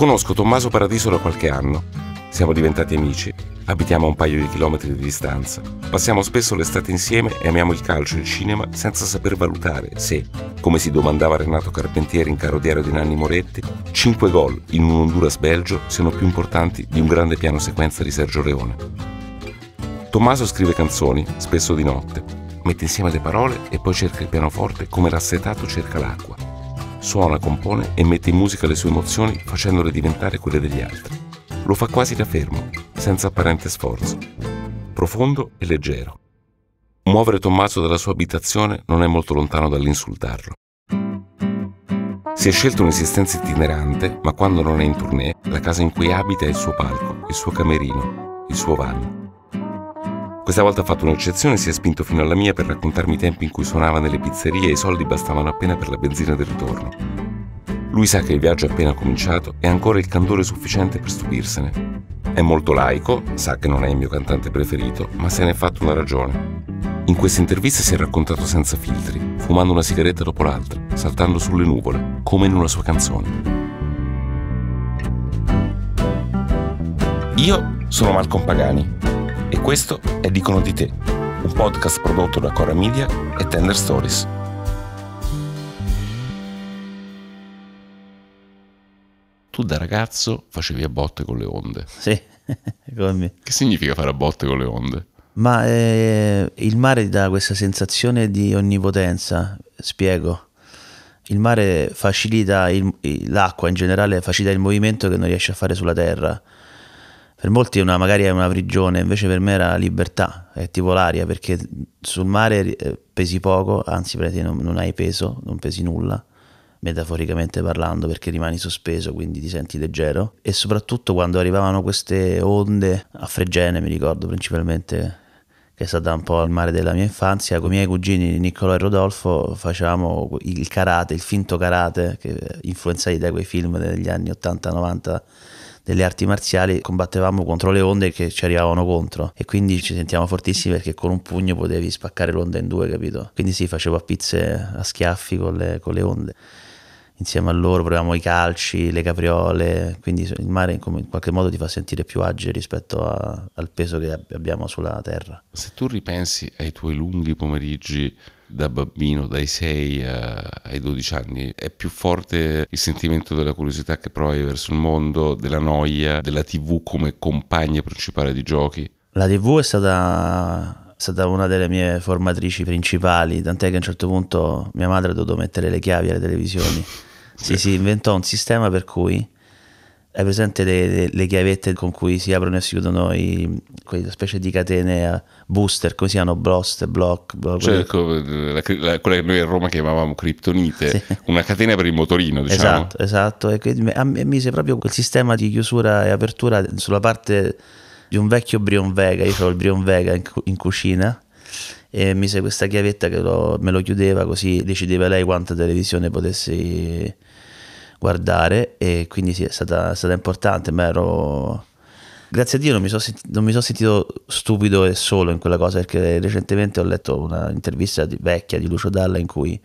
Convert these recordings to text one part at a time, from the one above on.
Conosco Tommaso Paradiso da qualche anno. Siamo diventati amici, abitiamo a un paio di chilometri di distanza. Passiamo spesso l'estate insieme e amiamo il calcio e il cinema senza saper valutare se, come si domandava Renato Carpentieri in Caro Diario di Nanni Moretti, 5 gol in un Honduras-Belgio siano più importanti di un grande piano sequenza di Sergio Leone. Tommaso scrive canzoni, spesso di notte, mette insieme le parole e poi cerca il pianoforte come l'assetato cerca l'acqua Suona, compone e mette in musica le sue emozioni facendole diventare quelle degli altri. Lo fa quasi da fermo, senza apparente sforzo. Profondo e leggero. Muovere Tommaso dalla sua abitazione non è molto lontano dall'insultarlo. Si è scelto un'esistenza itinerante, ma quando non è in tournée, la casa in cui abita è il suo palco, il suo camerino, il suo vanno. Questa volta ha fatto un'eccezione e si è spinto fino alla mia per raccontarmi i tempi in cui suonava nelle pizzerie e i soldi bastavano appena per la benzina del ritorno. Lui sa che il viaggio è appena cominciato e ha ancora il candore sufficiente per stupirsene. È molto laico, sa che non è il mio cantante preferito, ma se ne è fatto una ragione. In queste interviste si è raccontato senza filtri, fumando una sigaretta dopo l'altra, saltando sulle nuvole, come in una sua canzone. Io sono Malcolm Pagani e questo è Dicono di te, un podcast prodotto da Cora Media e Tender Stories. tu da ragazzo facevi a botte con le onde. Sì, come Che significa fare a botte con le onde? Ma eh, il mare dà questa sensazione di onnipotenza, spiego. Il mare facilita il, l'acqua in generale, facilita il movimento che non riesce a fare sulla terra per molti una, magari è una prigione, invece per me era libertà, è tipo l'aria, perché sul mare eh, pesi poco, anzi non, non hai peso, non pesi nulla, metaforicamente parlando, perché rimani sospeso, quindi ti senti leggero. E soprattutto quando arrivavano queste onde a Fregene, mi ricordo principalmente, che è stata un po' il mare della mia infanzia, con i miei cugini Niccolò e Rodolfo facevamo il karate, il finto karate, che influenzati da quei film degli anni 80-90 delle arti marziali combattevamo contro le onde che ci arrivavano contro e quindi ci sentiamo fortissimi perché con un pugno potevi spaccare l'onda in due, capito? Quindi sì, facevo a pizze a schiaffi con le, con le onde insieme a loro proviamo i calci, le capriole, quindi il mare in qualche modo ti fa sentire più agile rispetto a, al peso che abbiamo sulla terra. Se tu ripensi ai tuoi lunghi pomeriggi da bambino, dai 6 eh, ai 12 anni, è più forte il sentimento della curiosità che provi verso il mondo, della noia, della TV come compagna principale di giochi? La TV è stata è stata una delle mie formatrici principali, tant'è che a un certo punto mia madre ha dovuto mettere le chiavi alle televisioni. sì, si inventò un sistema per cui hai presente le, le, le, chiavette con cui si aprono e si chiudono i, quelle specie di catene a booster, come si chiamano? Blost, block, block cioè, quelle... Certo, la, la, quella che noi a Roma chiamavamo criptonite, sì. una catena per il motorino, diciamo. Esatto, esatto. E quindi a me mise proprio quel sistema di chiusura e apertura sulla parte di un vecchio Brion Vega, io ho il Brion Vega in, in cucina e mise questa chiavetta che lo, me lo chiudeva così decideva lei quanta televisione potessi guardare e quindi sì, è stata, è stata importante, ma ero... Grazie a Dio non mi, sono senti- so sentito stupido e solo in quella cosa perché recentemente ho letto un'intervista di, vecchia di Lucio Dalla in cui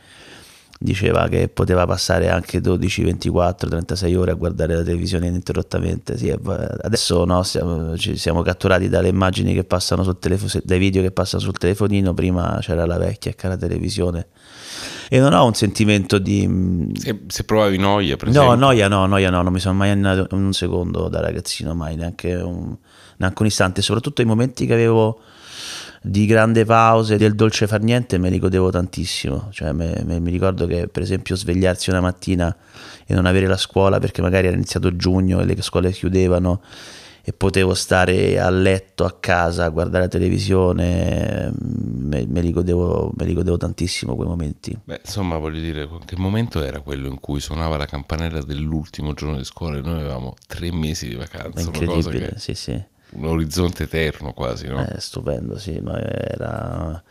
diceva che poteva passare anche 12, 24, 36 ore a guardare la televisione ininterrottamente. Sì, adesso no, siamo, ci siamo catturati dalle immagini che passano sul telefono, dai video che passano sul telefonino, prima c'era la vecchia cara televisione e non ho un sentimento di... Mm, se, se provavi noia, per no, esempio? noia no, noia no, non mi sono mai andato un secondo da ragazzino, mai, neanche un, neanche un istante, soprattutto i momenti che avevo di grande pause, del dolce far niente, me li godevo tantissimo. Cioè, me, me, mi ricordo che, per esempio, svegliarsi una mattina e non avere la scuola perché magari era iniziato giugno e le scuole chiudevano e potevo stare a letto a casa a guardare la televisione, mm, me, me, li, godevo, me li godevo tantissimo quei momenti. Beh, insomma, voglio dire, che momento era quello in cui suonava la campanella dell'ultimo giorno di scuola e noi avevamo tre mesi di vacanza? Incredibile, che... sì, sì. Un orizzonte eterno quasi, no? Eh, stupendo, sì, ma era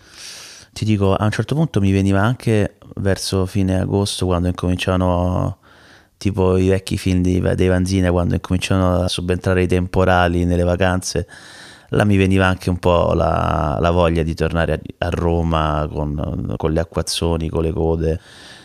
ti dico, a un certo punto mi veniva anche verso fine agosto, quando incominciano tipo i vecchi film di, dei Vanzina quando incominciano a subentrare i temporali nelle vacanze là mi veniva anche un po' la, la voglia di tornare a, a Roma con, con, le acquazzoni, con le code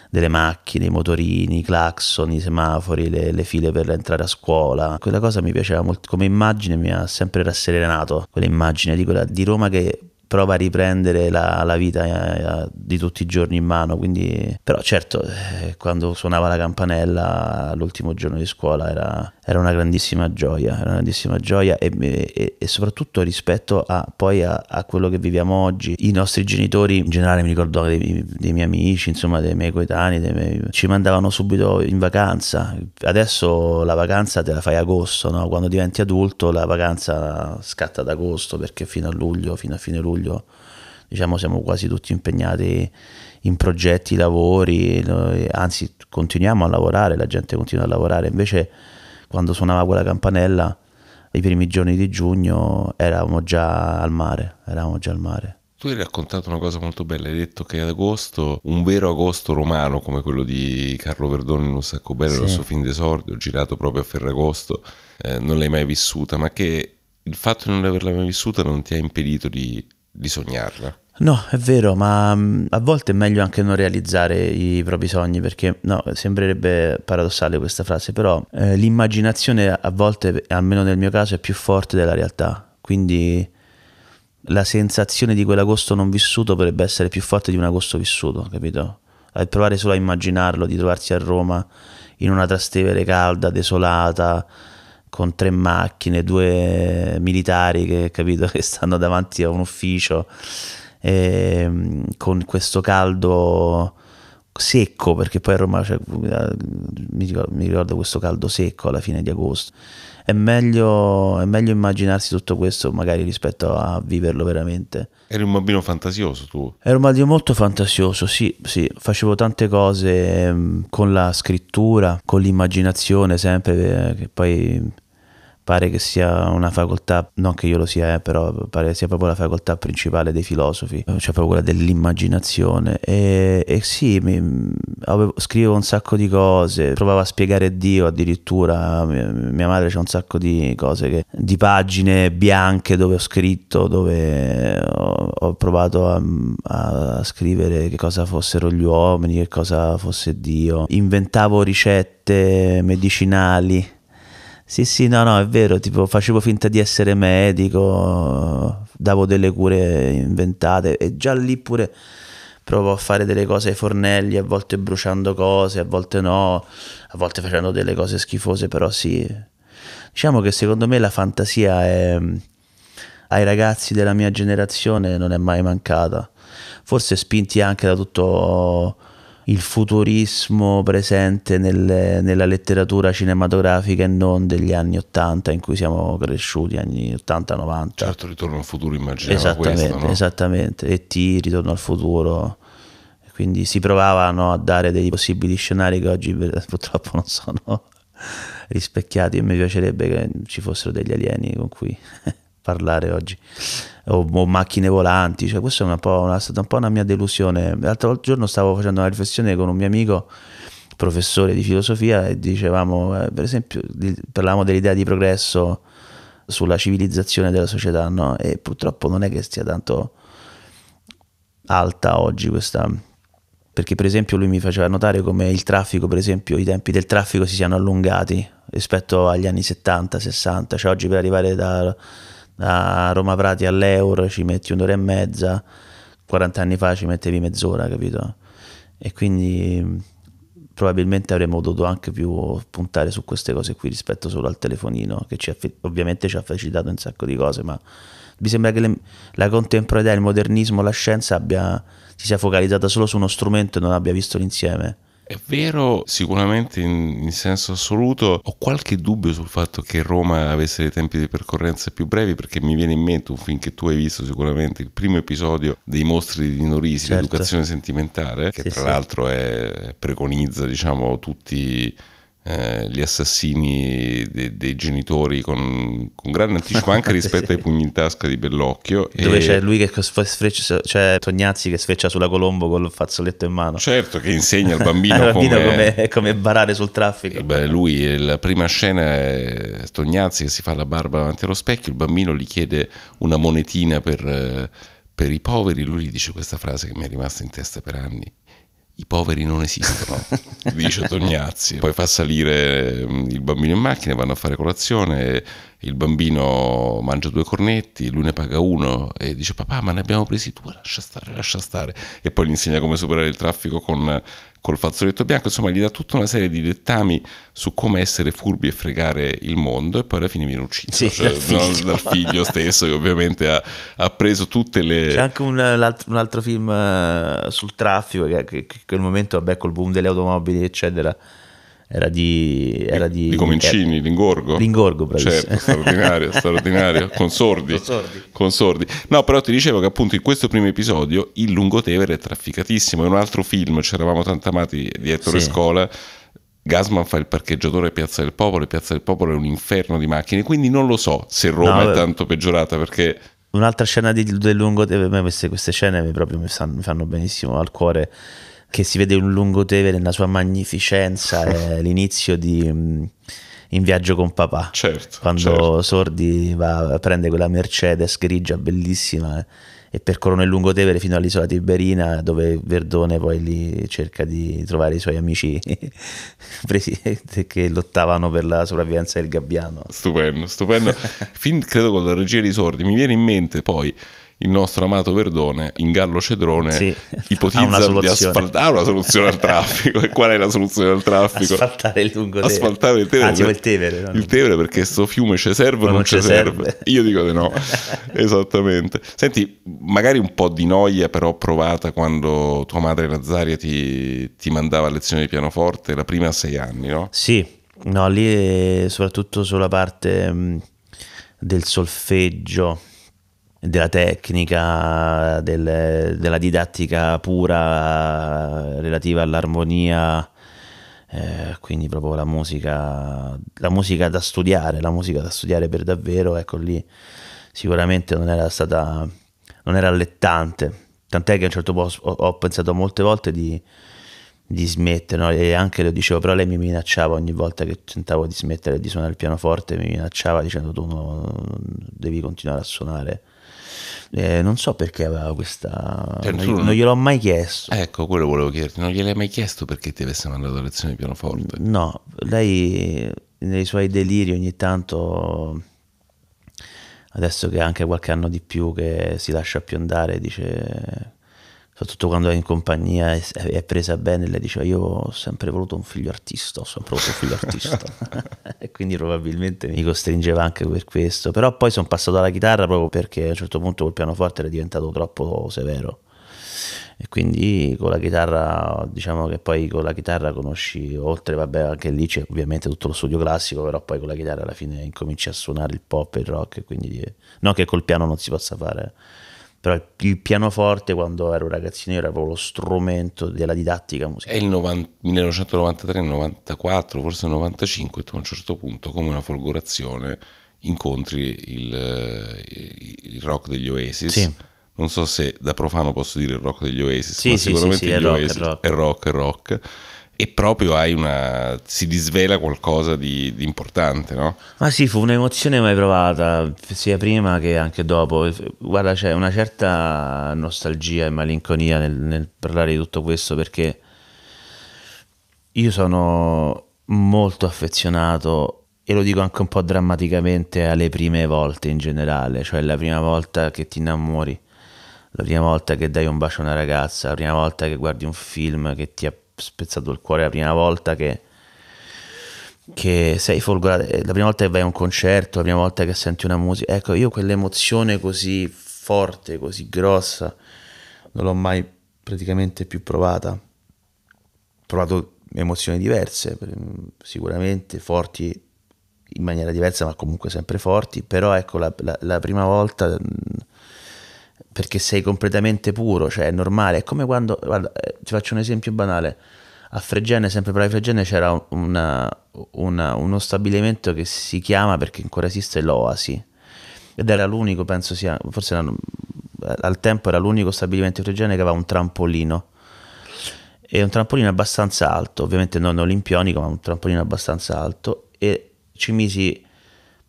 delle macchine, i motorini, i clacson, i semafori, le, le file per entrare a scuola. Quella cosa mi piaceva molto, come immagine mi ha sempre rasserenato, quell'immagine di, quella, di Roma che prova a riprendere la, la vita eh, di tutti i giorni in mano. Quindi, però certo, eh, quando suonava la campanella l'ultimo giorno di scuola era era una grandissima gioia, era una grandissima gioia e, e, e soprattutto rispetto a, poi a, a, quello che viviamo oggi, i nostri genitori in generale mi ricordo dei, dei miei amici, insomma dei miei coetanei, dei miei, ci mandavano subito in vacanza, adesso la vacanza te la fai a agosto, no? quando diventi adulto la vacanza scatta ad agosto perché fino a luglio, fino a fine luglio diciamo siamo quasi tutti impegnati in progetti, lavori, anzi continuiamo a lavorare, la gente continua a lavorare, invece quando suonava quella campanella, i primi giorni di giugno, eravamo già al mare, eravamo già al mare. Tu hai raccontato una cosa molto bella, hai detto che ad agosto, un vero agosto romano come quello di Carlo Verdone in Un sacco bello, sì. il suo film d'esordio, girato proprio a Ferragosto, eh, non l'hai mai vissuta, ma che il fatto di non averla mai vissuta non ti ha impedito di, di sognarla. No, è vero, ma mm, a volte è meglio anche non realizzare i propri sogni perché no, sembrerebbe paradossale questa frase, però eh, l'immaginazione a volte, almeno nel mio caso, è più forte della realtà, quindi la sensazione di quell'agosto non vissuto potrebbe essere più forte di un agosto vissuto, capito? A provare solo a immaginarlo, di trovarsi a Roma in una trastevere calda, desolata, con tre macchine, due militari che, capito, che stanno davanti a un ufficio eh, con questo caldo secco, perché poi a Roma cioè, mi, ricordo, mi, ricordo, questo caldo secco alla fine di agosto. È meglio, è meglio, immaginarsi tutto questo magari rispetto a viverlo veramente. Eri un bambino fantasioso tu? Ero un bambino molto fantasioso, sì, sì. Facevo tante cose ehm, con la scrittura, con l'immaginazione sempre, eh, che poi pare che sia una facoltà, non che io lo sia, eh, però pare che sia proprio la facoltà principale dei filosofi, eh, cioè proprio quella dell'immaginazione. E, e sì, mi, avevo, scrivevo un sacco di cose, provavo a spiegare Dio addirittura, mia, mia madre c'è un sacco di cose, che, di pagine bianche dove ho scritto, dove ho, ho provato a, a scrivere che cosa fossero gli uomini, che cosa fosse Dio, inventavo ricette medicinali sì, sì, no, no, è vero, tipo facevo finta di essere medico, davo delle cure inventate e già lì pure provo a fare delle cose ai fornelli, a volte bruciando cose, a volte no, a volte facendo delle cose schifose, però sì. Diciamo che secondo me la fantasia è, ai ragazzi della mia generazione non è mai mancata, forse spinti anche da tutto il futurismo presente nel, nella letteratura cinematografica e non degli anni 80 in cui siamo cresciuti, anni 80-90. Certo, Ritorno al futuro immaginava esattamente, questo, no? Esattamente, e ti Ritorno al futuro. Quindi si provavano a dare dei possibili scenari che oggi purtroppo non sono rispecchiati e mi piacerebbe che ci fossero degli alieni con cui parlare oggi, o, o macchine volanti, cioè questa è, una una, stata un po' una mia delusione. L'altro giorno stavo facendo una riflessione con un mio amico professore di filosofia e dicevamo, eh, per esempio, di, parlavamo dell'idea di progresso sulla civilizzazione della società, no? E purtroppo non è che stia tanto alta oggi questa perché per esempio lui mi faceva notare come il traffico, per esempio i tempi del traffico si siano allungati rispetto agli anni 70, 60, cioè oggi per arrivare da, da Roma Prati all'Euro ci metti un'ora e mezza, 40 anni fa ci mettevi mezz'ora, capito? E quindi mm, probabilmente avremmo dovuto anche più puntare su queste cose qui rispetto solo al telefonino, che ci ha, ovviamente ci ha facilitato un sacco di cose, ma mi sembra che le, la contemporaneità, il modernismo, la scienza abbia, si sia focalizzata solo su uno strumento e non abbia visto l'insieme. È vero sicuramente in, in, senso assoluto, ho qualche dubbio sul fatto che Roma avesse dei tempi di percorrenza più brevi perché mi viene in mente un film che tu hai visto sicuramente, il primo episodio dei Mostri di Norisi, certo. l'educazione sentimentale, che sì, tra sì. l'altro è, preconizza diciamo tutti eh, gli assassini de- dei genitori con, con grande anticipo anche rispetto sì. ai pugni in tasca di Bellocchio. Dove e... c'è lui che sfreccia, cioè Tognazzi che sfreccia sulla Colombo col fazzoletto in mano. Certo, che insegna al bambino, bambino come... Come, come... barare sul traffico. Eh, beh, lui, eh, la prima scena è Tognazzi che si fa la barba davanti allo specchio, il bambino gli chiede una monetina per, per i poveri, lui gli dice questa frase che mi è rimasta in testa per anni i poveri non esistono, dice Tognazzi. Poi fa salire mm, il bambino in macchina, vanno a fare colazione, il bambino mangia due cornetti, lui ne paga uno e dice papà ma ne abbiamo presi due, lascia stare, lascia stare. E poi gli insegna come superare il traffico con col fazzoletto bianco, insomma gli dà tutta una serie di dettami su come essere furbi e fregare il mondo e poi alla fine viene ucciso sì, cioè, dal, figlio. No, dal, figlio. stesso che ovviamente ha, ha preso tutte le... C'è anche un, un altro film eh, sul traffico che, che, che in quel momento vabbè col boom delle automobili eccetera era di, era di, di Comencini, eh, Lingorgo. Lingorgo, bravissimo. Certo, straordinario, straordinario, con sordi, Consordi. Consordi. No, però ti dicevo che appunto in questo primo episodio il Lungotevere è trafficatissimo, è un altro film, c'eravamo tanto amati di Ettore sì. Scola, Gasman fa il parcheggiatore Piazza del Popolo, e Piazza del Popolo è un inferno di macchine, quindi non lo so se Roma no, è tanto peggiorata perché... Un'altra scena di, del Lungotevere, queste, queste scene mi, proprio mi, sanno, mi fanno benissimo al cuore che si vede un lungotevere nella sua magnificenza, è l'inizio di mm, in viaggio con papà. Certo, Quando certo. Sordi va, prende quella Mercedes grigia bellissima e percorrono il lungotevere fino all'isola Tiberina dove Verdone poi lì cerca di trovare i suoi amici che lottavano per la sopravvivenza del gabbiano. Stupendo, stupendo. Fin credo con la regia di Sordi mi viene in mente poi il nostro amato Verdone in Gallo Cedrone sì, ipotizza di asfaltare una soluzione al traffico. e qual è la soluzione al traffico? Asfaltare il lungo Tevere. Asfaltare il Tevere. Anzi, ah, per... il Tevere. No? Il Tevere perché sto fiume ci serve o non, non ci serve. serve. Io dico di no. Esattamente. Senti, magari un po' di noia però provata quando tua madre Nazaria ti, ti mandava a lezione di pianoforte la prima a sei anni, no? Sì. No, lì eh, soprattutto sulla parte mm, del solfeggio della tecnica, del, della didattica pura relativa all'armonia, eh, quindi proprio la musica, la musica da studiare, la musica da studiare per davvero, ecco lì sicuramente non era stata, non era allettante, tant'è che a un certo punto ho, ho pensato molte volte di, di smettere, no? e anche lo dicevo, però lei mi minacciava ogni volta che tentavo di smettere di suonare il pianoforte, mi minacciava dicendo tu no, devi continuare a suonare eh, non so perché aveva questa... non, non, gliel'ho mai chiesto. Ecco, quello volevo chiederti, non gliel'hai mai chiesto perché ti avesse mandato a lezione di pianoforte? No, lei nei suoi deliri ogni tanto adesso che ha anche qualche anno di più che si lascia più andare dice soprattutto quando è in compagnia e è presa bene, lei diceva io ho sempre voluto un figlio artista, ho sempre voluto un figlio artista, e quindi probabilmente mi costringeva anche per questo, però poi sono passato alla chitarra proprio perché a un certo punto col pianoforte era diventato troppo severo e quindi con la chitarra diciamo che poi con la chitarra conosci oltre vabbè anche lì c'è ovviamente tutto lo studio classico però poi con la chitarra alla fine incominci a suonare il pop e il rock quindi non che col piano non si possa fare eh però il pianoforte quando ero ragazzino era proprio lo strumento della didattica musicale. È il 1993-94, forse 95, tu a un certo punto come una folgorazione incontri il, eh, il rock degli Oasis. Sì. Non so se da profano posso dire il rock degli Oasis, sì, ma sì, sicuramente sì, sì, è rock, rock, è rock, è rock e proprio hai una, si disvela qualcosa di, di importante, no? Ma sì, fu un'emozione mai provata, sia prima che anche dopo. Guarda, c'è una certa nostalgia e malinconia nel, nel parlare di tutto questo perché io sono molto affezionato e lo dico anche un po' drammaticamente alle prime volte in generale, cioè la prima volta che ti innamori, la prima volta che dai un bacio a una ragazza, la prima volta che guardi un film che ti appassiona spezzato il cuore la prima volta che, che sei folgorato, eh, la prima volta che vai a un concerto, la prima volta che senti una musica. Ecco, io quell'emozione così forte, così grossa, non l'ho mai praticamente più provata. Ho provato emozioni diverse, mm, sicuramente forti in maniera diversa, ma comunque sempre forti, però ecco la, la, la prima volta mm, perché sei completamente puro, cioè è normale, è come quando, guarda, eh, ti faccio un esempio banale, a Fregene, sempre per la Fregene, c'era una, una, uno stabilimento che si chiama, perché ancora esiste, l'Oasi, ed era l'unico, penso sia, forse era, eh, al tempo era l'unico stabilimento di Fregene che aveva un trampolino, e un trampolino abbastanza alto, ovviamente non olimpionico, ma un trampolino abbastanza alto, e ci misi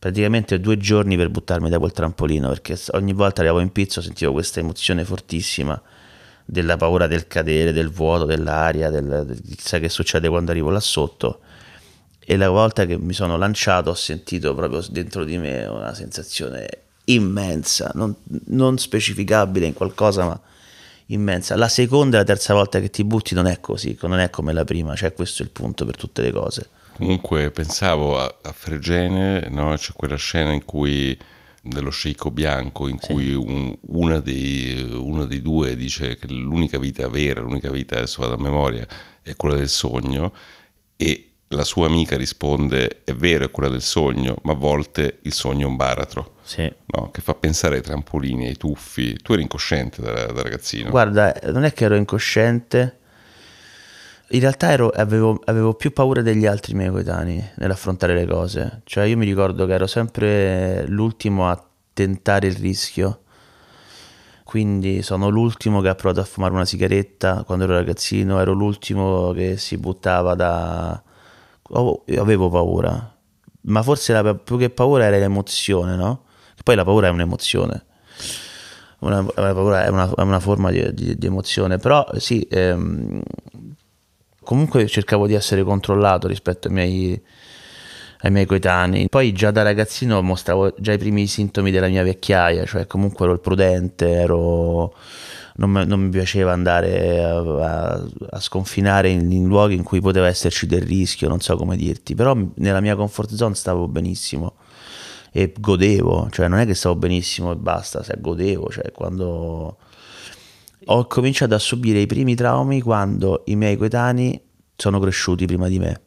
praticamente due giorni per buttarmi da quel trampolino perché ogni volta arrivavo in pizzo sentivo questa emozione fortissima della paura del cadere, del vuoto, dell'aria, del, del chissà che succede quando arrivo là sotto. E la volta che mi sono lanciato ho sentito proprio dentro di me una sensazione immensa, non, non specificabile in qualcosa, ma immensa. La seconda e la terza volta che ti butti non è così, non è come la prima, cioè questo è il punto per tutte le cose. Comunque pensavo a, a Fregene, no? c'è quella scena in cui dello sceicco bianco in sì. cui un, una dei, uno dei due dice che l'unica vita vera, l'unica vita adesso vado a memoria, è quella del sogno e la sua amica risponde è vero è quella del sogno, ma a volte il sogno è un baratro. Sì. No? che fa pensare ai trampolini, ai tuffi. Tu eri incosciente da, da ragazzino. Guarda, non è che ero incosciente, in realtà ero, avevo, avevo, più paura degli altri miei coetanei nell'affrontare le cose. Cioè io mi ricordo che ero sempre l'ultimo a tentare il rischio. Quindi sono l'ultimo che ha provato a fumare una sigaretta quando ero ragazzino, ero l'ultimo che si buttava da... avevo paura, ma forse la, più che paura era l'emozione, no? Che poi la paura è un'emozione. Una, la paura è una, è una forma di, di, di, emozione, però sì, ehm, comunque cercavo di essere controllato rispetto ai miei, ai miei coetanei. Poi già da ragazzino mostravo già i primi sintomi della mia vecchiaia, cioè comunque ero il prudente, ero... Non, non, mi piaceva andare a, a sconfinare in, in, luoghi in cui poteva esserci del rischio, non so come dirti, però nella mia comfort zone stavo benissimo e godevo, cioè non è che stavo benissimo e basta, cioè godevo, cioè quando ho cominciato a subire i primi traumi quando i miei coetanei sono cresciuti prima di me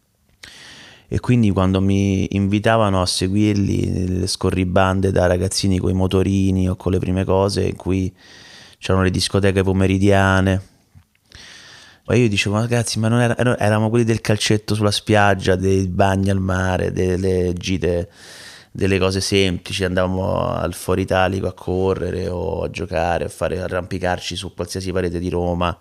e quindi quando mi invitavano a seguirli nelle scorribande da ragazzini con i motorini o con le prime cose in cui c'erano le discoteche pomeridiane e io dicevo ragazzi ma non era, eravamo quelli del calcetto sulla spiaggia dei bagni al mare delle gite delle cose semplici, andavamo al Foro Italico a correre o a giocare, a fare, arrampicarci su qualsiasi parete di Roma.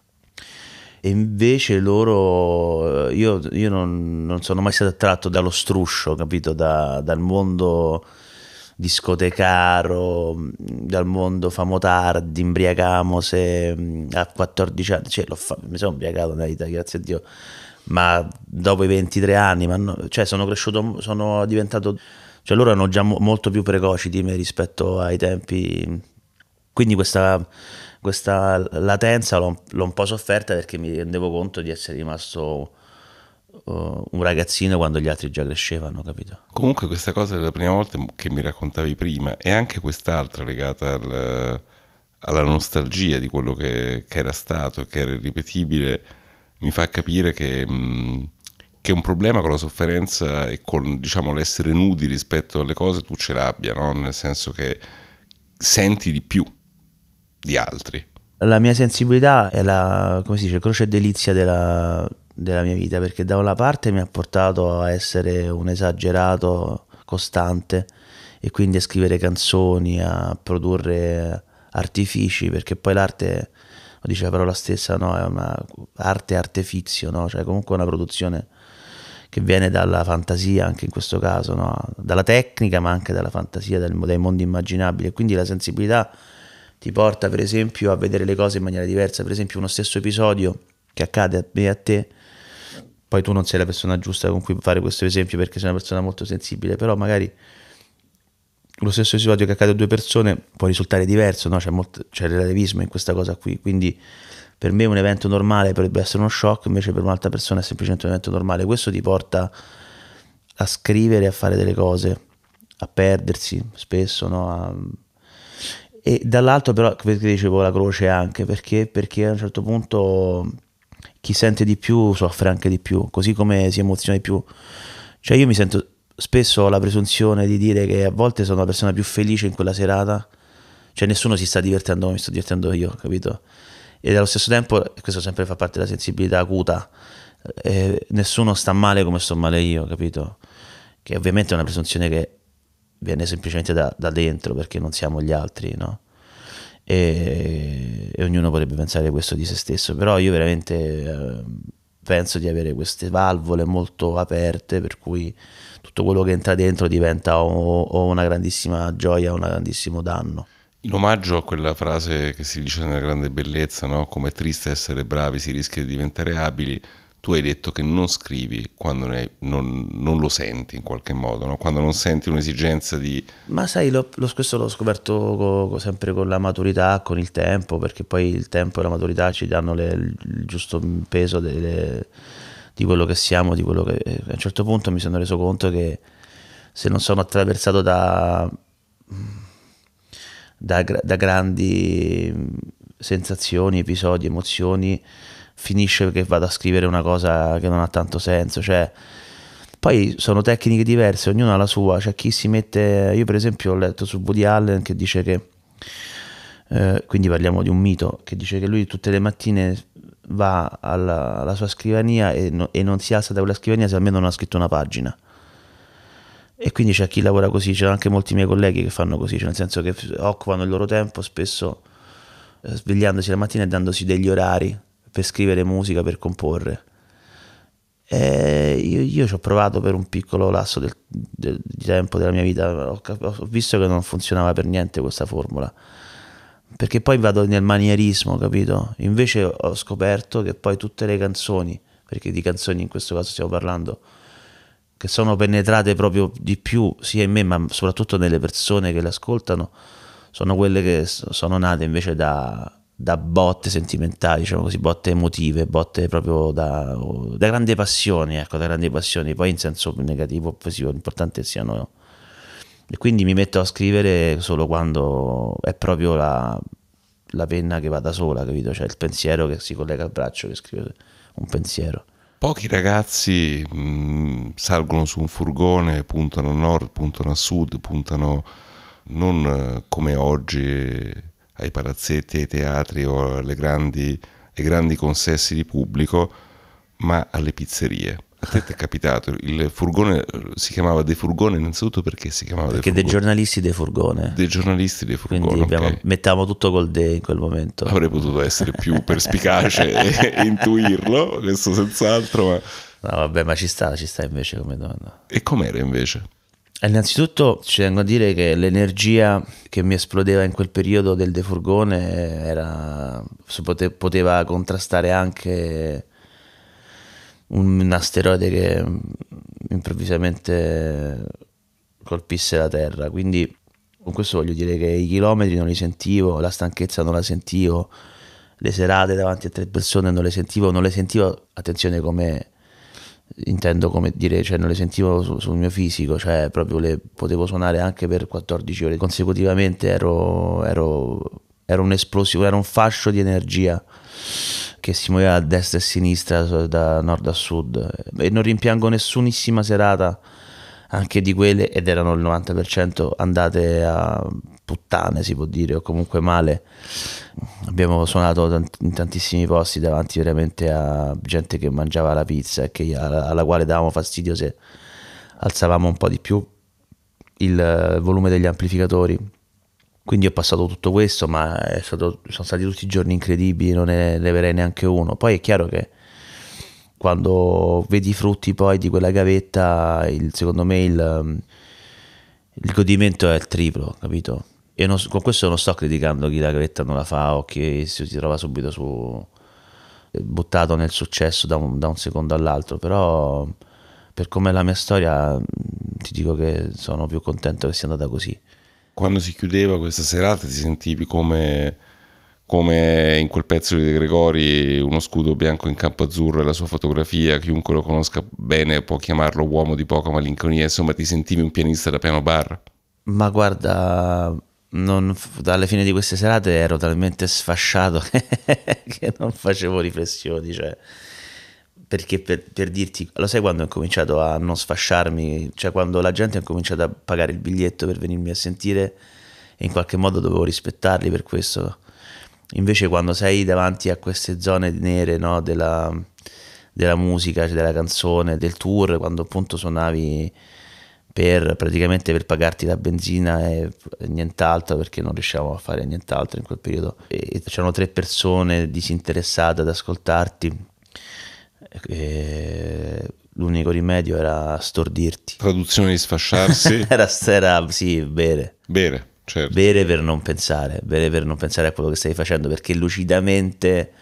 E invece loro, io, io non, non, sono mai stato attratto dallo struscio, capito? Da, dal mondo discotecaro, dal mondo famo tardi, imbriacamose mm, a 14 anni, cioè, fa- mi sono imbriacato nella vita, grazie a Dio, ma dopo i 23 anni, no, cioè sono cresciuto, sono diventato cioè loro erano già mo- molto più precoci di me rispetto ai tempi. Quindi questa, questa latenza l'ho, l'ho, un po' sofferta perché mi rendevo conto di essere rimasto uh, un ragazzino quando gli altri già crescevano, capito? Comunque questa cosa della prima volta che mi raccontavi prima e anche quest'altra legata al, alla nostalgia di quello che, che era stato, che era irripetibile, mi fa capire che... Mh, mm, che un problema con la sofferenza e con diciamo, l'essere nudi rispetto alle cose tu ce l'abbia, no? nel senso che senti di più di altri. La mia sensibilità è la come si dice, croce delizia della, della mia vita perché da una parte mi ha portato a essere un esagerato costante e quindi a scrivere canzoni, a produrre artifici perché poi l'arte, lo dice la parola stessa, no? è una arte artefizio, no? cioè comunque una produzione che viene dalla fantasia anche in questo caso, no? dalla tecnica ma anche dalla fantasia, dal, dai mondi immaginabili. Quindi la sensibilità ti porta per esempio a vedere le cose in maniera diversa, per esempio uno stesso episodio che accade a me e a te, poi tu non sei la persona giusta con cui fare questo esempio perché sei una persona molto sensibile, però magari lo stesso episodio che accade a due persone può risultare diverso, no? c'è, molto, c'è relativismo in questa cosa qui, quindi per me un evento normale potrebbe essere uno shock, invece per un'altra persona è semplicemente un evento normale. Questo ti porta a scrivere, a fare delle cose, a perdersi spesso, no? a... E dall'altro però, perché dicevo la croce anche, perché, perché a un certo punto chi sente di più soffre anche di più, così come si emoziona di più. Cioè io mi sento spesso ho la presunzione di dire che a volte sono la persona più felice in quella serata, cioè nessuno si sta divertendo come mi sto divertendo io, capito? e allo stesso tempo, questo sempre fa parte della sensibilità acuta, eh, nessuno sta male come sto male io, capito? Che ovviamente è una presunzione che viene semplicemente da, da dentro perché non siamo gli altri, no? E, e, ognuno potrebbe pensare questo di se stesso, però io veramente eh, penso di avere queste valvole molto aperte per cui tutto quello che entra dentro diventa o, o una grandissima gioia o un grandissimo danno. In omaggio a quella frase che si dice nella grande bellezza, no? come è triste essere bravi, si rischia di diventare abili, tu hai detto che non scrivi quando ne, non, non, lo senti in qualche modo, no? quando non senti un'esigenza di... Ma sai, lo, lo, questo l'ho scoperto co, co, sempre con la maturità, con il tempo, perché poi il tempo e la maturità ci danno le, il giusto peso delle, di quello che siamo, di quello che... Eh, a un certo punto mi sono reso conto che se non sono attraversato da da, da grandi mm, sensazioni, episodi, emozioni, finisce che vado a scrivere una cosa che non ha tanto senso. Cioè, poi sono tecniche diverse, ognuno ha la sua. C'è cioè, chi si mette. Io, per esempio, ho letto su Woody Allen che dice che. Eh, quindi parliamo di un mito che dice che lui tutte le mattine va alla, alla sua scrivania e, no, e non si alza da quella scrivania se almeno non ha scritto una pagina. E quindi c'è chi lavora così, c'è anche molti miei colleghi che fanno così, cioè nel senso che occupano il loro tempo spesso eh, svegliandosi la mattina e dandosi degli orari per scrivere musica, per comporre. E io, io, ci ho provato per un piccolo lasso del, del, di tempo della mia vita, ho, ho, visto che non funzionava per niente questa formula, perché poi vado nel manierismo, capito? Invece ho scoperto che poi tutte le canzoni, perché di canzoni in questo caso stiamo parlando, che sono penetrate proprio di più sia in me ma soprattutto nelle persone che le ascoltano sono quelle che sono nate invece da, da botte sentimentali, diciamo così, botte emotive, botte proprio da, da grandi passioni, ecco, da grandi passioni, poi in senso negativo o positivo, l'importante siano... E quindi mi metto a scrivere solo quando è proprio la, la penna che va da sola, capito? Cioè il pensiero che si collega al braccio che scrive un pensiero. Pochi ragazzi mh, mm, salgono su un furgone, puntano a nord, puntano a sud, puntano non eh, come oggi ai palazzetti, ai teatri o grandi, ai grandi consessi di pubblico, ma alle pizzerie. A te ti è capitato, il furgone eh, si chiamava De Furgone innanzitutto perché si chiamava perché De Furgone? Perché dei giornalisti De Furgone. Dei giornalisti De Furgone, Quindi abbiamo, okay. mettavamo tutto col De in quel momento. Avrei potuto essere più perspicace e intuirlo, questo senz'altro, ma... No, vabbè, ma ci sta, ci sta invece come domanda. E com'era invece? Eh, innanzitutto ci tengo a dire che l'energia che mi esplodeva in quel periodo del defurgone era, poteva contrastare anche un asteroide che improvvisamente colpisse la Terra. Quindi con questo voglio dire che i chilometri non li sentivo, la stanchezza non la sentivo, le serate davanti a tre persone non le sentivo, non le sentivo, attenzione come intendo come dire, cioè non le sentivo su, sul mio fisico, cioè proprio le potevo suonare anche per 14 ore consecutivamente, ero, ero, ero un esplosivo, era un fascio di energia che si muoveva a destra e a sinistra, da nord a sud. E non rimpiango nessunissima serata, anche di quelle, ed erano il 90% andate a puttane, si può dire, o comunque male. Abbiamo suonato in tantissimi posti davanti veramente a gente che mangiava la pizza e alla quale davamo fastidio se alzavamo un po' di più il eh, volume degli amplificatori quindi ho passato tutto questo, ma stato, sono stati tutti giorni incredibili, non ne leverei neanche uno. Poi è chiaro che quando vedi i frutti poi di quella gavetta, il, secondo me il, il, godimento è il triplo, capito? E non, con questo non sto criticando chi la gavetta non la fa o chi si trova subito su, buttato nel successo da un, da un secondo all'altro, però per come è la mia storia ti dico che sono più contento che sia andata così quando si chiudeva questa serata ti sentivi come, come in quel pezzo di De Gregori, uno scudo bianco in campo azzurro e la sua fotografia, chiunque lo conosca bene può chiamarlo uomo di poca malinconia, insomma ti sentivi un pianista da piano bar? Ma guarda, non, alla fine di queste serate ero talmente sfasciato che non facevo riflessioni, cioè perché per, per, dirti, lo sai quando ho cominciato a non sfasciarmi, cioè quando la gente ha cominciato a pagare il biglietto per venirmi a sentire e in qualche modo dovevo rispettarli per questo. Invece quando sei davanti a queste zone nere no, della, della musica, cioè della canzone, del tour, quando appunto suonavi per praticamente per pagarti la benzina e nient'altro perché non riusciamo a fare nient'altro in quel periodo e c'erano tre persone disinteressate ad ascoltarti e l'unico rimedio era stordirti. Traduzione di sfasciarsi? era, era, sì, bere. Bere, certo. Bere per non pensare, bere per non pensare a quello che stai facendo, perché lucidamente...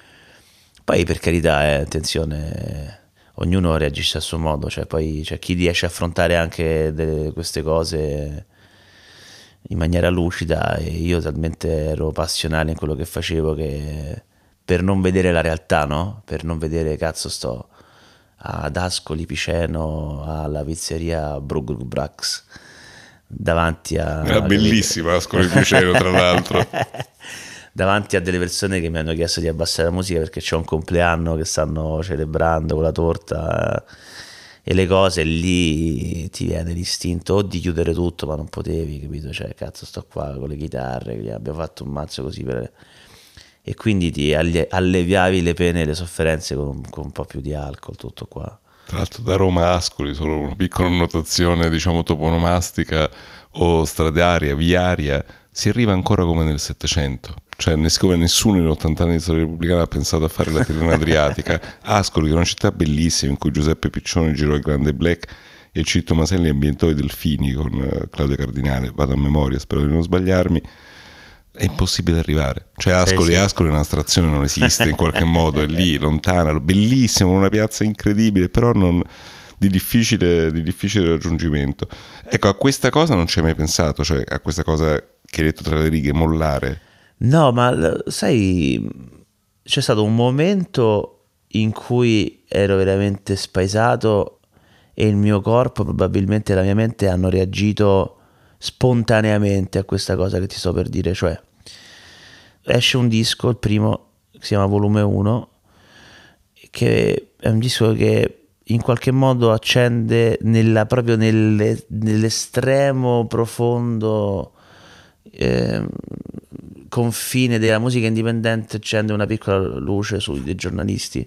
Poi per carità, eh, attenzione, ognuno reagisce a suo modo, cioè poi cioè, chi riesce a affrontare anche delle, queste cose in maniera lucida, e io talmente ero passionale in quello che facevo che per non vedere la realtà, no? Per non vedere, cazzo, sto ad Ascoli Piceno, alla pizzeria Brugbrax, davanti a... Era bellissima Ascoli Piceno, tra l'altro. davanti a delle persone che mi hanno chiesto di abbassare la musica perché c'è un compleanno che stanno celebrando con la torta eh, e le cose lì ti viene l'istinto o di chiudere tutto ma non potevi capito cioè cazzo sto qua con le chitarre abbiamo fatto un mazzo così per e quindi ti alleviavi le pene e le sofferenze con, con un po' più di alcol, tutto qua. Tra l'altro da Roma Ascoli, solo una piccola notazione diciamo toponomastica o stradaria, viaria, si arriva ancora come nel Settecento. Cioè, siccome nessuno in 80 anni di storia repubblicana ha pensato a fare la Tirrena Adriatica, Ascoli, che è una città bellissima in cui Giuseppe Piccioni girò il Grande Black e Citto Maselli ambientò i delfini con eh, Claudio Cardinale, vado a memoria, spero di non sbagliarmi è impossibile arrivare. Cioè Ascoli, sì, sì. Ascoli è una stazione, non esiste in qualche modo, è lì, lontana, bellissima, una piazza incredibile, però non, di, difficile, di, difficile, raggiungimento. Ecco, a questa cosa non ci hai mai pensato, cioè a questa cosa che hai detto tra le righe, mollare. No, ma sai, c'è stato un momento in cui ero veramente spaesato e il mio corpo, probabilmente la mia mente, hanno reagito spontaneamente a questa cosa che ti sto per dire, cioè esce un disco, il primo, che si chiama Volume 1, che è un disco che in qualche modo accende nella, proprio nelle, nell'estremo profondo eh, confine della musica indipendente, accende una piccola luce sui giornalisti.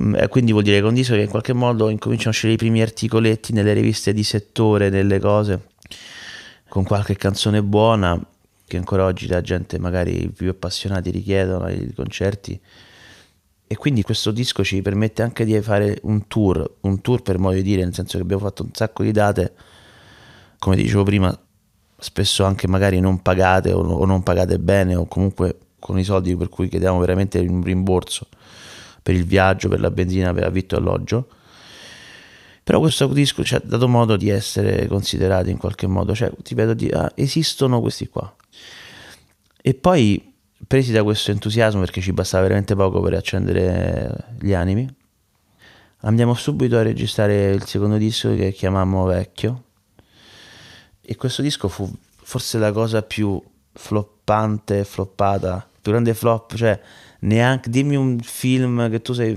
Mm, e quindi vuol dire che è un disco che in qualche modo incominciano a uscire i primi articoletti nelle riviste di settore, nelle cose con qualche canzone buona che ancora oggi la gente magari più appassionati richiedono ai concerti e quindi questo disco ci permette anche di fare un tour, un tour per modo di dire, nel senso che abbiamo fatto un sacco di date, come dicevo prima, spesso anche magari non pagate o non pagate bene o comunque con i soldi per cui chiediamo veramente un rimborso per il viaggio, per la benzina, per l'affitto e alloggio però questo disco ci cioè, ha dato modo di essere considerati in qualche modo, cioè ti vedo di, ah, esistono questi qua. E poi presi da questo entusiasmo, perché ci bastava veramente poco per accendere gli animi, andiamo subito a registrare il secondo disco che chiamammo Vecchio. E questo disco fu forse la cosa più floppante, floppata, più grande flop, cioè neanche dimmi un film che tu sei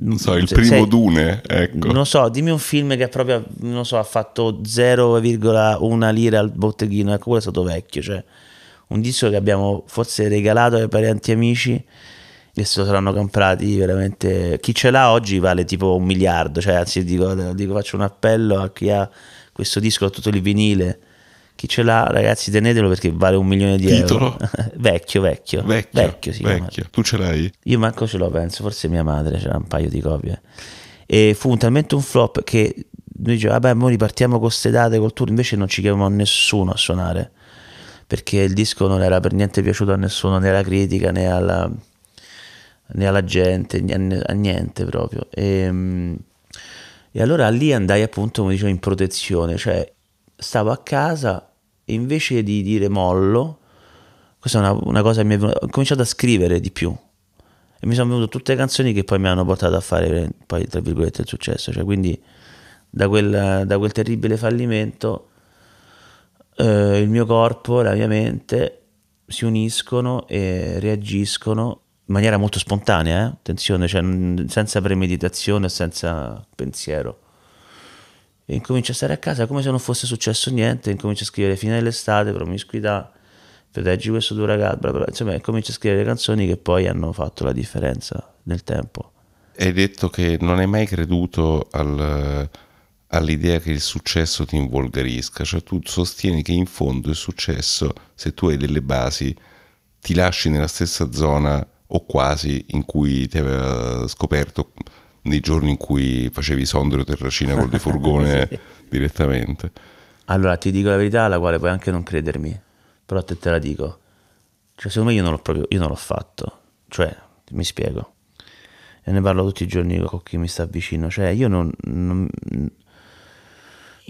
non so, il cioè, primo sei, Dune, ecco. Non so, dimmi un film che proprio, non so, ha fatto 0,1 lira al botteghino, ecco, quello è stato vecchio, cioè un disco che abbiamo forse regalato ai parenti amici adesso saranno comprati veramente... Chi ce l'ha oggi vale tipo un miliardo, cioè anzi dico, dico faccio un appello a chi ha questo disco, tutto il vinile, chi ce l'ha, ragazzi, tenetelo perché vale un milione di Titolo? euro. vecchio, vecchio. Vecchio, vecchio, si vecchio. Tu ce l'hai? Io manco ce l'ho, penso. Forse mia madre ce l'ha un paio di copie. E fu talmente un flop che noi dicevamo, vabbè, ah noi ripartiamo con queste date, col tour. Invece non ci chiamavamo nessuno a suonare perché il disco non era per niente piaciuto a nessuno, né alla critica né alla, né alla gente, né a niente proprio. E, ehm, e allora lì andai appunto, come dicevo, in protezione, cioè stavo a casa e invece di dire mollo, questa è una, una cosa che mi è venuta, ho cominciato a scrivere di più e mi sono venute tutte le canzoni che poi mi hanno portato a fare poi tra virgolette il successo, cioè quindi da quel, da quel terribile fallimento eh, il mio corpo, la mia mente si uniscono e reagiscono in maniera molto spontanea, eh? attenzione, cioè senza premeditazione, senza pensiero e incomincio a stare a casa come se non fosse successo niente, incomincio a scrivere fine dell'estate, promiscuità, proteggi questo tuo ragazzo, bla bla. insomma incomincio a scrivere canzoni che poi hanno fatto la differenza nel tempo. Hai detto che non hai mai creduto al, all'idea che il successo ti involgarisca, cioè tu sostieni che in fondo il successo, se tu hai delle basi, ti lasci nella stessa zona o quasi in cui ti aveva scoperto nei giorni in cui facevi Sondrio Terracina con il furgone sì. direttamente. allora, ti dico la verità, alla quale puoi anche non credermi, però te, te la dico. Cioè, secondo me io non l'ho proprio, io non l'ho fatto. Cioè, mi spiego. E ne parlo tutti i giorni con chi mi sta vicino. Cioè, io non... non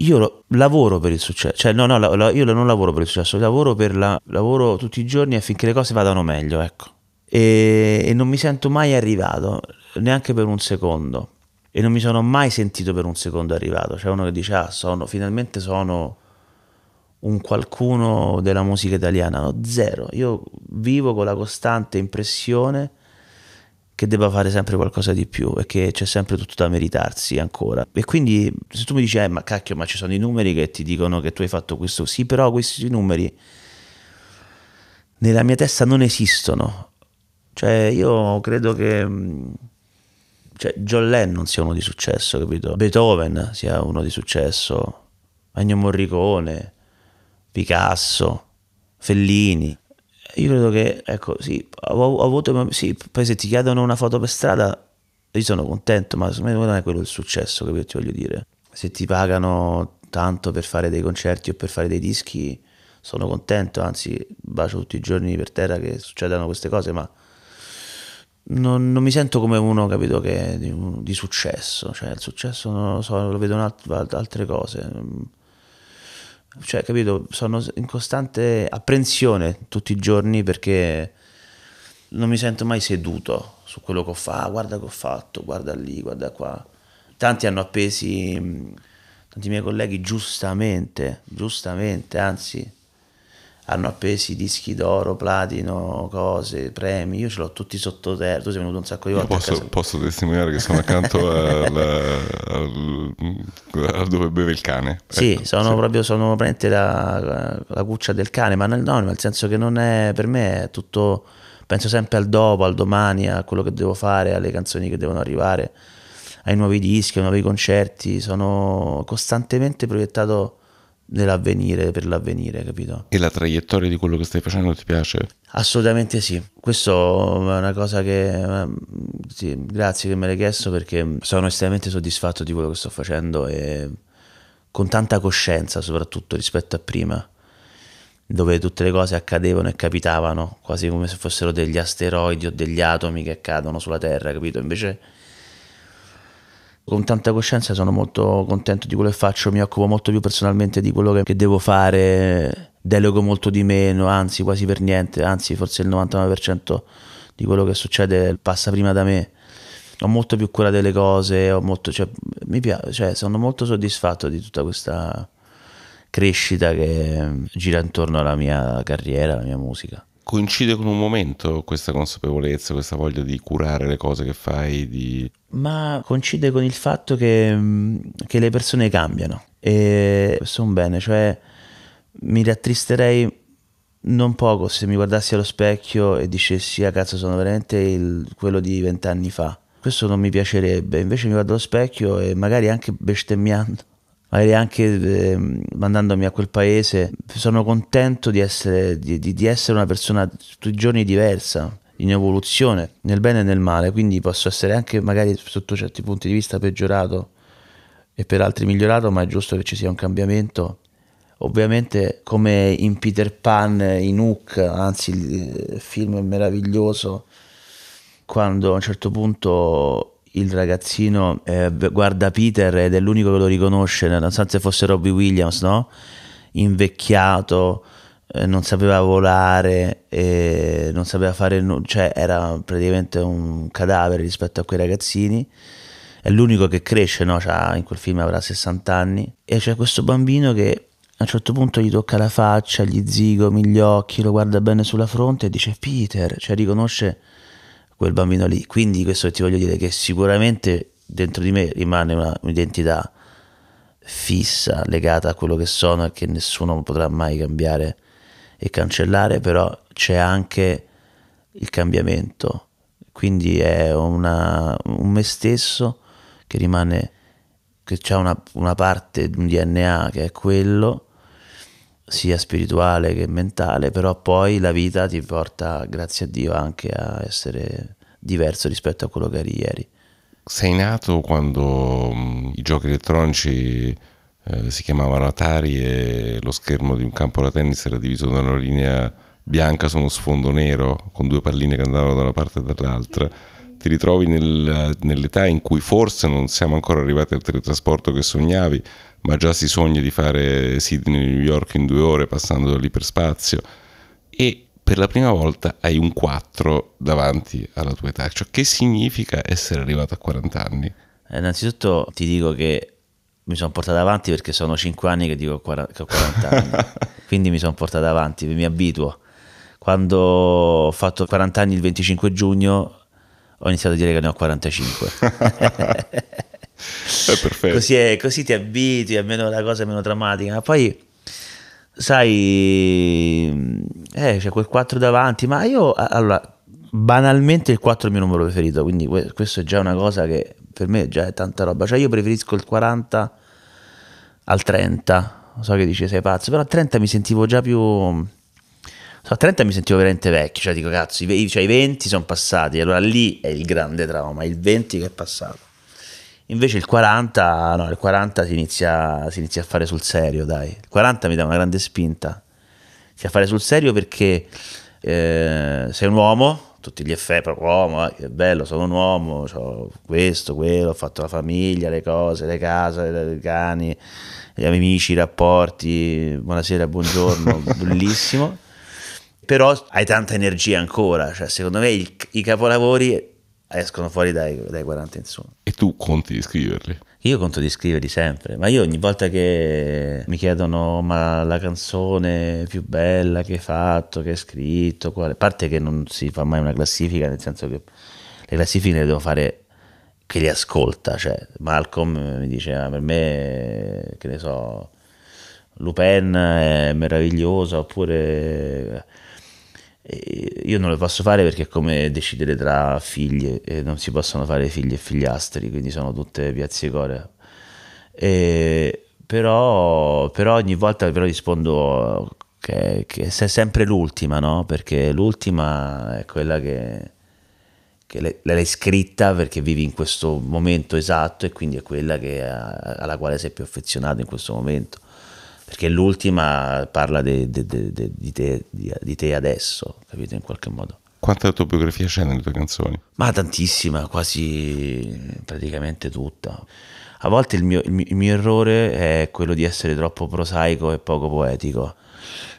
io lavoro per il successo, cioè no, no, io non lavoro per il successo, lavoro, per la, lavoro tutti i giorni affinché le cose vadano meglio, ecco. E, e non mi sento mai arrivato neanche per un secondo e non mi sono mai sentito per un secondo arrivato. C'è uno che dice, ah, sono, finalmente sono un qualcuno della musica italiana. No, zero. Io vivo con la costante impressione che debba fare sempre qualcosa di più e che c'è sempre tutto da meritarsi ancora. E quindi se tu mi dici, eh, ma cacchio, ma ci sono i numeri che ti dicono che tu hai fatto questo, sì, però questi numeri nella mia testa non esistono. Cioè, io credo che cioè John Lennon sia uno di successo, capito? Beethoven sia uno di successo, Agno Morricone, Picasso, Fellini. Io credo che, ecco, sì, ho, ho avuto, sì, poi se ti chiedono una foto per strada, io sono contento, ma secondo me non è quello il successo, capito? Ti voglio dire. Se ti pagano tanto per fare dei concerti o per fare dei dischi, sono contento, anzi bacio tutti i giorni per terra che succedano queste cose, ma non, non, mi sento come uno, capito, che di, di, successo, cioè il successo non lo so, lo vedo in alt- altre cose. Cioè, capito, sono in costante apprensione tutti i giorni perché non mi sento mai seduto su quello che ho fatto, ah, guarda che ho fatto, guarda lì, guarda qua. Tanti hanno appesi, tanti miei colleghi giustamente, giustamente, anzi, hanno appesi dischi d'oro, platino, cose, premi, io ce l'ho tutti sottoterra, tu sei venuto un sacco di volte. Posso, posso, testimoniare che sono accanto al, al, al, dove beve il cane. Sì, ecco, sono sì. proprio sono la, la, la, cuccia del cane, ma nel, nome, nel senso che non è per me è tutto, penso sempre al dopo, al domani, a quello che devo fare, alle canzoni che devono arrivare, ai nuovi dischi, ai nuovi concerti, sono costantemente proiettato nell'avvenire, per l'avvenire, capito? E la traiettoria di quello che stai facendo ti piace? Assolutamente sì, questo è una cosa che sì, grazie che me l'hai chiesto perché sono estremamente soddisfatto di quello che sto facendo e con tanta coscienza soprattutto rispetto a prima dove tutte le cose accadevano e capitavano quasi come se fossero degli asteroidi o degli atomi che accadono sulla Terra, capito? Invece con tanta coscienza sono molto contento di quello che faccio, mi occupo molto più personalmente di quello che devo fare, delego molto di meno, anzi quasi per niente, anzi forse il 99% di quello che succede passa prima da me. Ho molto più cura delle cose, molto, cioè, piace, cioè, sono molto soddisfatto di tutta questa crescita che gira intorno alla mia carriera, alla mia musica coincide con un momento questa consapevolezza, questa voglia di curare le cose che fai? Di... Ma coincide con il fatto che, mm, che le persone cambiano e sono bene, cioè mi rattristerei non poco se mi guardassi allo specchio e dicessi ah cazzo sono veramente il, quello di vent'anni fa. Questo non mi piacerebbe, invece mi guardo allo specchio e magari anche bestemmiando magari anche eh, mandandomi a quel paese, sono contento di essere, di, di, di essere una persona tutti i giorni diversa, in evoluzione, nel bene e nel male, quindi posso essere anche magari sotto certi punti di vista peggiorato e per altri migliorato, ma è giusto che ci sia un cambiamento. Ovviamente come in Peter Pan, in Hook, anzi il eh, film è meraviglioso, quando a un certo punto il ragazzino eh, guarda Peter ed è l'unico che lo riconosce, nonostante fosse Robbie Williams, no? Invecchiato, eh, non sapeva volare, eh, non sapeva fare nulla, cioè era praticamente un cadavere rispetto a quei ragazzini. È l'unico che cresce, no? Cioè, in quel film avrà 60 anni. E c'è questo bambino che a un certo punto gli tocca la faccia, gli zigomi, gli occhi, lo guarda bene sulla fronte e dice Peter, cioè riconosce quel bambino lì. Quindi questo ti voglio dire che sicuramente dentro di me rimane una, un'identità fissa, legata a quello che sono e che nessuno potrà mai cambiare e cancellare, però c'è anche il cambiamento. Quindi è una, un me stesso che rimane, che ha una, una parte, un DNA che è quello sia spirituale che mentale, però poi la vita ti porta, grazie a Dio, anche a essere diverso rispetto a quello che eri ieri. Sei nato quando mm, i giochi elettronici eh, si chiamavano Atari e lo schermo di un campo da tennis era diviso da una linea bianca su uno sfondo nero con due palline che andavano da una parte e dall'altra. Ti ritrovi nel, nell'età in cui forse non siamo ancora arrivati al teletrasporto che sognavi, ma già si sogna di fare Sydney-New York in due ore passando dall'iperspazio e per la prima volta hai un 4 davanti alla tua età, cioè che significa essere arrivato a 40 anni? Eh, innanzitutto ti dico che mi sono portato avanti perché sono 5 anni che dico che ho 40 anni, quindi mi sono portato avanti, mi abituo. Quando ho fatto 40 anni il 25 giugno ho iniziato a dire che ne ho 45. è perfetto. Così, è, così ti abitui, almeno la cosa è meno drammatica. Ma poi sai, eh, c'è quel 4 davanti, ma io allora, banalmente il 4 è il mio numero preferito, quindi questo è già una cosa che per me è già è tanta roba, cioè io preferisco il 40 al 30, so che dici sei pazzo, però a 30 mi sentivo già più... So, a 30 mi sentivo veramente vecchio, cioè dico cazzo, i, cioè, i 20 sono passati, allora lì è il grande trauma, il 20 che è passato. Invece il 40, no, il 40 si inizia, si inizia a fare sul serio, dai. Il 40 mi dà una grande spinta. Si a fare sul serio perché eh, sei un uomo, tutti gli effetti, proprio uomo, eh, che bello, sono un uomo, ho questo, quello, ho fatto la famiglia, le cose, le case, i cani, gli amici, i rapporti, buonasera, buongiorno, bellissimo. Però hai tanta energia ancora, cioè secondo me il, i capolavori escono fuori dai, dai 40 in su. E tu conti di scriverli? Io conto di scriverli sempre, ma io ogni volta che mi chiedono ma la canzone più bella che hai fatto, che hai scritto, quale... parte che non si fa mai una classifica, nel senso che le classifiche le devo fare chi li ascolta, cioè Malcolm mi diceva ah, per me, che ne so, Lupin è meraviglioso, oppure io non lo posso fare perché è come decidere tra figlie e non si possono fare figli e figliastri, quindi sono tutte piazzicore. E, però, però ogni volta però rispondo che, che sei sempre l'ultima, no? Perché l'ultima è quella che, che l'hai scritta perché vivi in questo momento esatto e quindi è quella che, alla quale sei più affezionato in questo momento perché l'ultima parla di, di, di, di te, te, adesso, capito in qualche modo. Quanta autobiografia c'è nelle tue canzoni? Ma tantissima, quasi praticamente tutta. A volte il mio, il mio, il mio errore è quello di essere troppo prosaico e poco poetico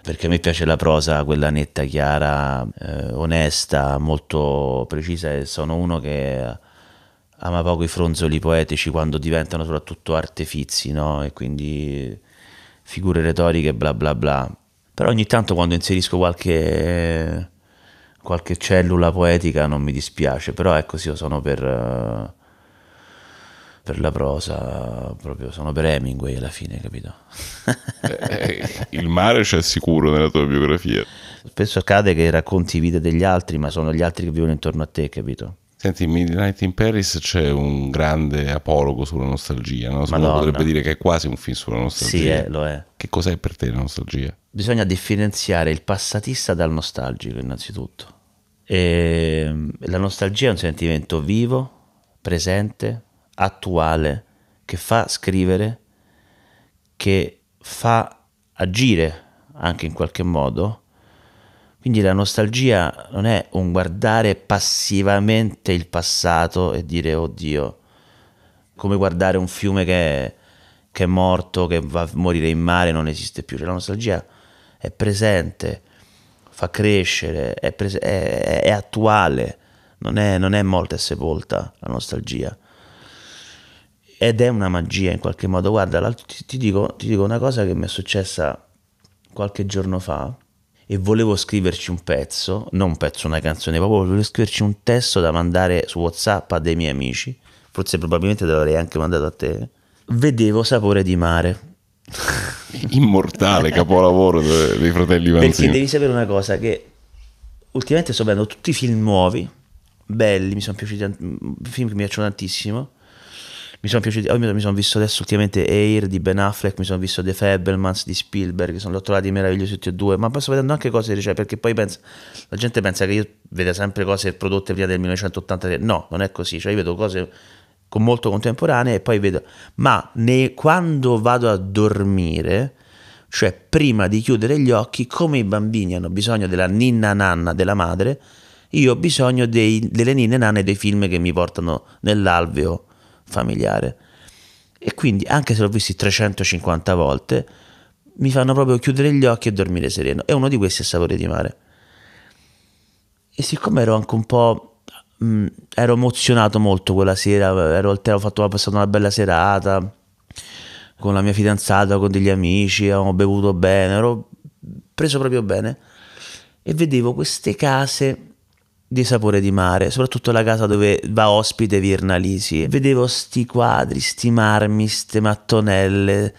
perché a me piace la prosa, quella netta, chiara, eh, onesta, molto precisa e sono uno che ama poco i fronzoli poetici quando diventano soprattutto artefizi, no? E quindi figure retoriche, bla bla bla. Però ogni tanto quando inserisco qualche, qualche cellula poetica non mi dispiace, però ecco sì, io sono per, eh, per la prosa, proprio sono per Hemingway alla fine, capito? Eh, eh, il mare c'è sicuro nella tua biografia. Spesso accade che racconti vite degli altri, ma sono gli altri che vivono intorno a te, capito? Senti, in Midnight in Paris c'è un grande apologo sulla nostalgia, no? Uno potrebbe dire che è quasi un film sulla nostalgia. Sì, eh, è, lo è. Che cos'è per te la nostalgia? Bisogna differenziare il passatista dal nostalgico, innanzitutto. E ehm, la nostalgia è un sentimento vivo, presente, attuale, che fa scrivere, che fa agire anche in qualche modo quindi la nostalgia non è un guardare passivamente il passato e dire oddio, come guardare un fiume che, che è, morto, che va a morire in mare, non esiste più. Cioè, la nostalgia è presente, fa crescere, è, pres- è, è attuale, non è, non è morta e sepolta la nostalgia. Ed è una magia in qualche modo. Guarda, ti, ti, dico, ti dico una cosa che mi è successa qualche giorno fa e volevo scriverci un pezzo, non un pezzo, una canzone, proprio volevo scriverci un testo da mandare su WhatsApp a dei miei amici, forse probabilmente te l'avrei anche mandato a te. Vedevo sapore di mare. Immortale capolavoro dei fratelli Vanzini. Perché devi sapere una cosa che ultimamente sto vedendo tutti i film nuovi, belli, mi sono piaciuti, mm, film che mi piacciono tantissimo mi sono piaciuti, oh, mi sono visto adesso ultimamente Air di Ben Affleck, mi sono visto The Fablemans di Spielberg, sono l'ho trovati meravigliosi tutti e due, ma sto vedendo anche cose, cioè, perché poi penso, la gente pensa che io veda sempre cose prodotte prima del 1983, no, non è così, cioè io vedo cose con molto contemporanee e poi vedo, ma ne, quando vado a dormire, cioè prima di chiudere gli occhi, come i bambini hanno bisogno della ninna nanna della madre, io ho bisogno dei, delle ninne nanne dei film che mi portano nell'alveo familiare. E quindi, anche se l'ho visti 350 volte, mi fanno proprio chiudere gli occhi e dormire sereno. E uno di questi è Sapore di Mare. E siccome ero anche un po'. Mh, mm, ero emozionato molto quella sera, ero al ho fatto, ho passato una bella serata con la mia fidanzata, con degli amici, avevamo bevuto bene, ero preso proprio bene e vedevo queste case di sapore di mare, soprattutto la casa dove va ospite Virnalisi. Vedevo sti quadri, sti marmi, ste mattonelle,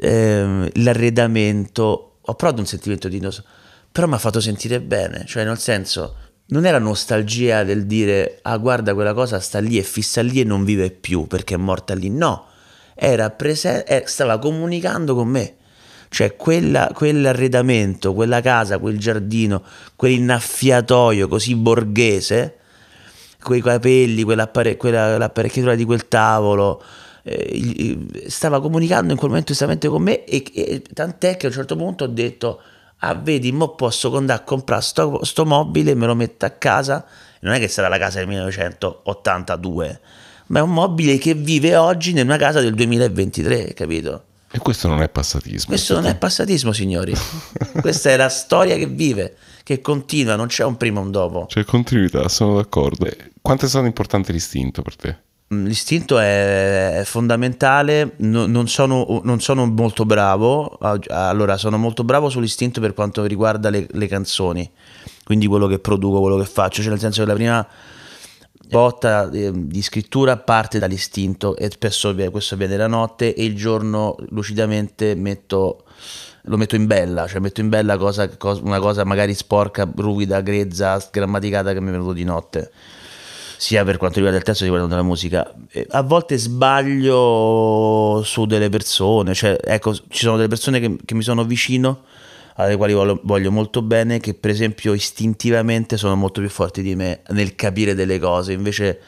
ehm, l'arredamento. Ho provato un sentimento di noso, però mi ha fatto sentire bene, cioè nel senso non era nostalgia del dire ah guarda quella cosa sta lì e fissa lì e non vive più perché è morta lì, no, era prese- eh, stava comunicando con me cioè quella, quell'arredamento, quella casa, quel giardino, quell'innaffiatoio così borghese, quei capelli, quell'appare- quella, l'apparecchiatura di quel tavolo, eh, stava comunicando in quel momento estremamente con me e, e, tant'è che a un certo punto ho detto ah vedi mo posso andare a comprare sto, sto mobile me lo metto a casa non è che sarà la casa del 1982 ma è un mobile che vive oggi in una casa del 2023 capito e questo non è passatismo. Questo non è passatismo, signori. Questa è la storia che vive, che continua, non c'è un prima e un dopo. C'è continuità, sono d'accordo. Quanto è stato importante l'istinto per te? Mm, l'istinto è fondamentale, non, sono, non, sono, molto bravo, allora sono molto bravo sull'istinto per quanto riguarda le, le canzoni, quindi quello che produco, quello che faccio, cioè nel senso che la prima botta ehm, di scrittura parte dall'istinto e spesso questo avviene la notte e il giorno lucidamente metto, lo metto in bella, cioè metto in bella cosa, una cosa magari sporca, ruvida, grezza, sgrammaticata che mi è venuto di notte sia per quanto riguarda il testo che per quanto riguarda la musica. A volte sbaglio su delle persone, cioè ecco, ci sono delle persone che, che mi sono vicino alle quali voglio, voglio molto bene, che per esempio istintivamente sono molto più forti di me nel capire delle cose, invece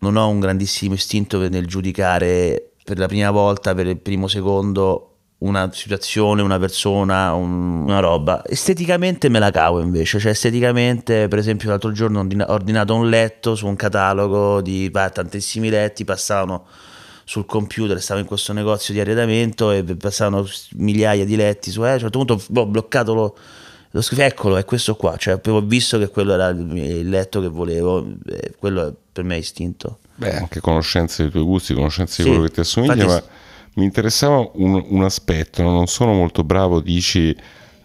non ho un grandissimo istinto nel giudicare per la prima volta, per il primo secondo, una situazione, una persona, un, una roba. Esteticamente me la cavo invece, cioè esteticamente per esempio l'altro giorno ho ordinato un letto su un catalogo di ah, tantissimi letti, passavano sul computer, stavo in questo negozio di arredamento e passavano migliaia di letti su, eh, a un certo punto boh, ho bloccato lo, lo scritto, eccolo, è questo qua, cioè avevo visto che quello era il letto che volevo, eh, quello per me è istinto. Beh, anche conoscenza dei tuoi gusti, conoscenza sì, di quello che ti assomiglia, infatti... ma mi interessava un, un aspetto, no? non sono molto bravo, dici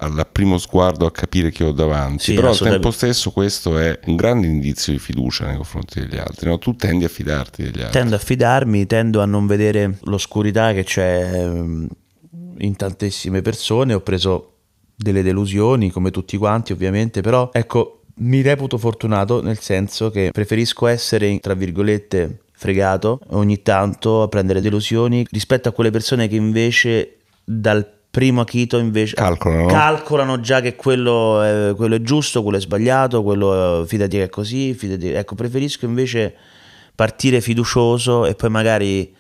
al primo sguardo a capire chi ho davanti, sì, però al tempo stesso questo è un grande indizio di fiducia nei confronti degli altri, no? tu tendi a fidarti degli altri. Tendo a fidarmi, tendo a non vedere l'oscurità che c'è ehm, in tantissime persone, ho preso delle delusioni come tutti quanti ovviamente, però ecco mi reputo fortunato nel senso che preferisco essere, tra virgolette, fregato ogni tanto a prendere delusioni rispetto a quelle persone che invece dal primo Akito invece calcolano, calcolano già che quello è, quello è, giusto, quello è sbagliato, quello è, eh, fidati che è così, fidati, ecco preferisco invece partire fiducioso e poi magari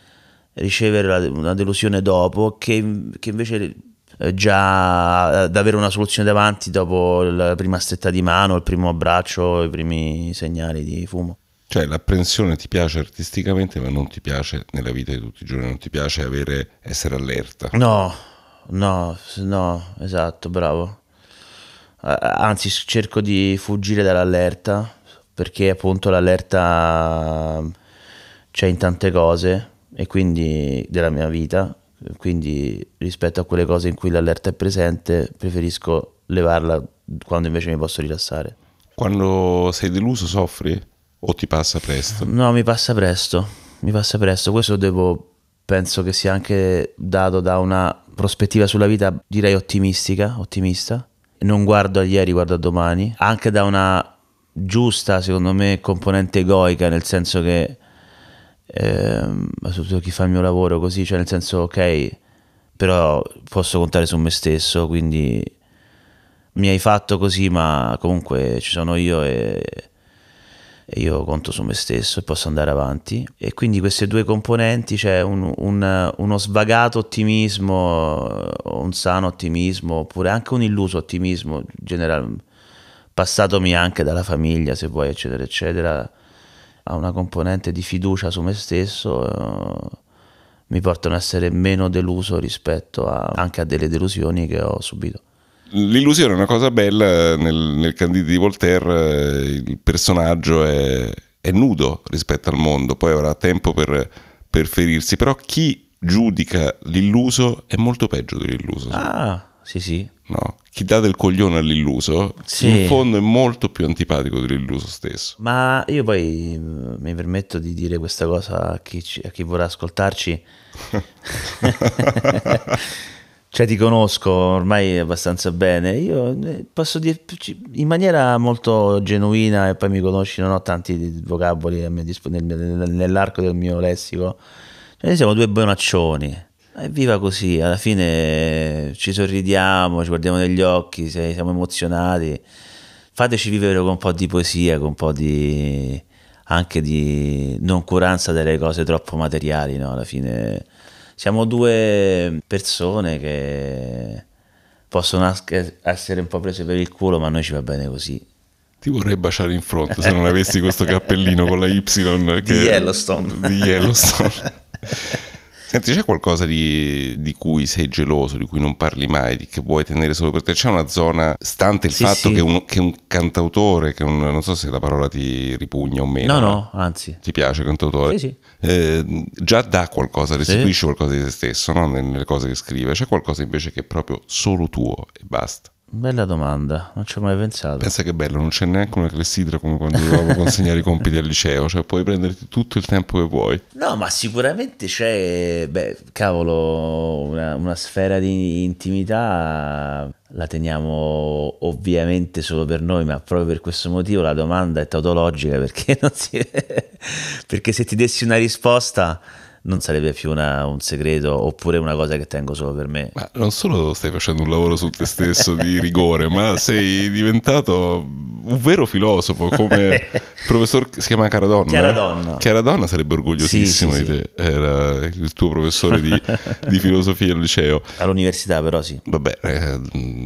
ricevere una delusione dopo che, che invece eh, già eh, ad avere una soluzione davanti dopo la prima stretta di mano, il primo abbraccio, i primi segnali di fumo. Cioè l'apprensione ti piace artisticamente ma non ti piace nella vita di tutti i giorni, non ti piace avere, essere allerta. No, no, no, esatto, bravo. Anzi, cerco di fuggire dall'allerta perché appunto l'allerta mm, c'è in tante cose e quindi della mia vita, quindi rispetto a quelle cose in cui l'allerta è presente, preferisco levarla quando invece mi posso rilassare. Quando sei deluso soffri o ti passa presto? No, mi passa presto, mi passa presto. Questo devo penso che sia anche dato da una prospettiva sulla vita direi ottimistica, ottimista. Non guardo a ieri, guardo a domani, anche da una giusta, secondo me, componente egoica, nel senso che, eh, soprattutto chi fa il mio lavoro così, cioè nel senso, ok, però posso contare su me stesso, quindi mi hai fatto così, ma comunque ci sono io e e io conto su me stesso e posso andare avanti. E quindi queste due componenti, cioè un, un, uno svagato ottimismo, un sano ottimismo, oppure anche un illuso ottimismo generale, passatomi anche dalla famiglia, se vuoi, eccetera, eccetera, a una componente di fiducia su me stesso. Eh, mi portano a essere meno deluso rispetto a, anche a delle delusioni che ho subito l'illusione è una cosa bella, eh, nel, nel Candide di Voltaire eh, il personaggio è, è, nudo rispetto al mondo, poi avrà tempo per, per, ferirsi, però chi giudica l'illuso è molto peggio dell'illuso. Ah, sì sì. No, chi dà del coglione all'illuso sì. in fondo è molto più antipatico dell'illuso stesso. Ma io poi mm, mi permetto di dire questa cosa a chi, ci, a chi vorrà ascoltarci. cioè ti conosco ormai abbastanza bene, io eh, posso dirti in maniera molto genuina e poi mi conosci, non ho tanti vocaboli a mio nell'arco del mio lessico, cioè, noi siamo due bonaccioni, e viva così, alla fine eh, ci sorridiamo, ci guardiamo negli occhi, siamo emozionati, fateci vivere con un po' di poesia, con un po' di anche di noncuranza delle cose troppo materiali, no? alla fine siamo due persone che possono essere un po' prese per il culo, ma a noi ci va bene così. Ti vorrei baciare in fronte se non avessi questo cappellino con la Y che... di Yellowstone. Di Yellowstone. Senti, c'è qualcosa di, di, cui sei geloso, di cui non parli mai, di che vuoi tenere solo per te? C'è una zona, stante il sì, fatto sì. Che, un, che, un, cantautore, che un, non so se la parola ti ripugna o meno. No, no, eh. anzi. Ti piace cantautore? Sì, sì. Eh, già dà qualcosa, restituisce sì. qualcosa di se stesso, no? nelle cose che scrive. C'è qualcosa invece che è proprio solo tuo e basta. Bella domanda, non ci ho mai pensato. Pensa che bello, non c'è neanche una clessidra come quando dovevamo consegnare i compiti al liceo, cioè puoi prenderti tutto il tempo che vuoi. No, ma sicuramente c'è, beh, cavolo, una, una sfera di intimità la teniamo ovviamente solo per noi, ma proprio per questo motivo la domanda è tautologica perché, non si... perché se ti dessi una risposta non sarebbe più una, un segreto oppure una cosa che tengo solo per me. Ma non solo stai facendo un lavoro su te stesso di rigore, ma sei diventato un vero filosofo come il professor si chiama Caradonna. Eh? Chiara Donna sarebbe orgogliosissimo sì, sì, di te, era il tuo professore di, di, filosofia al liceo. All'università però sì. Vabbè. Eh,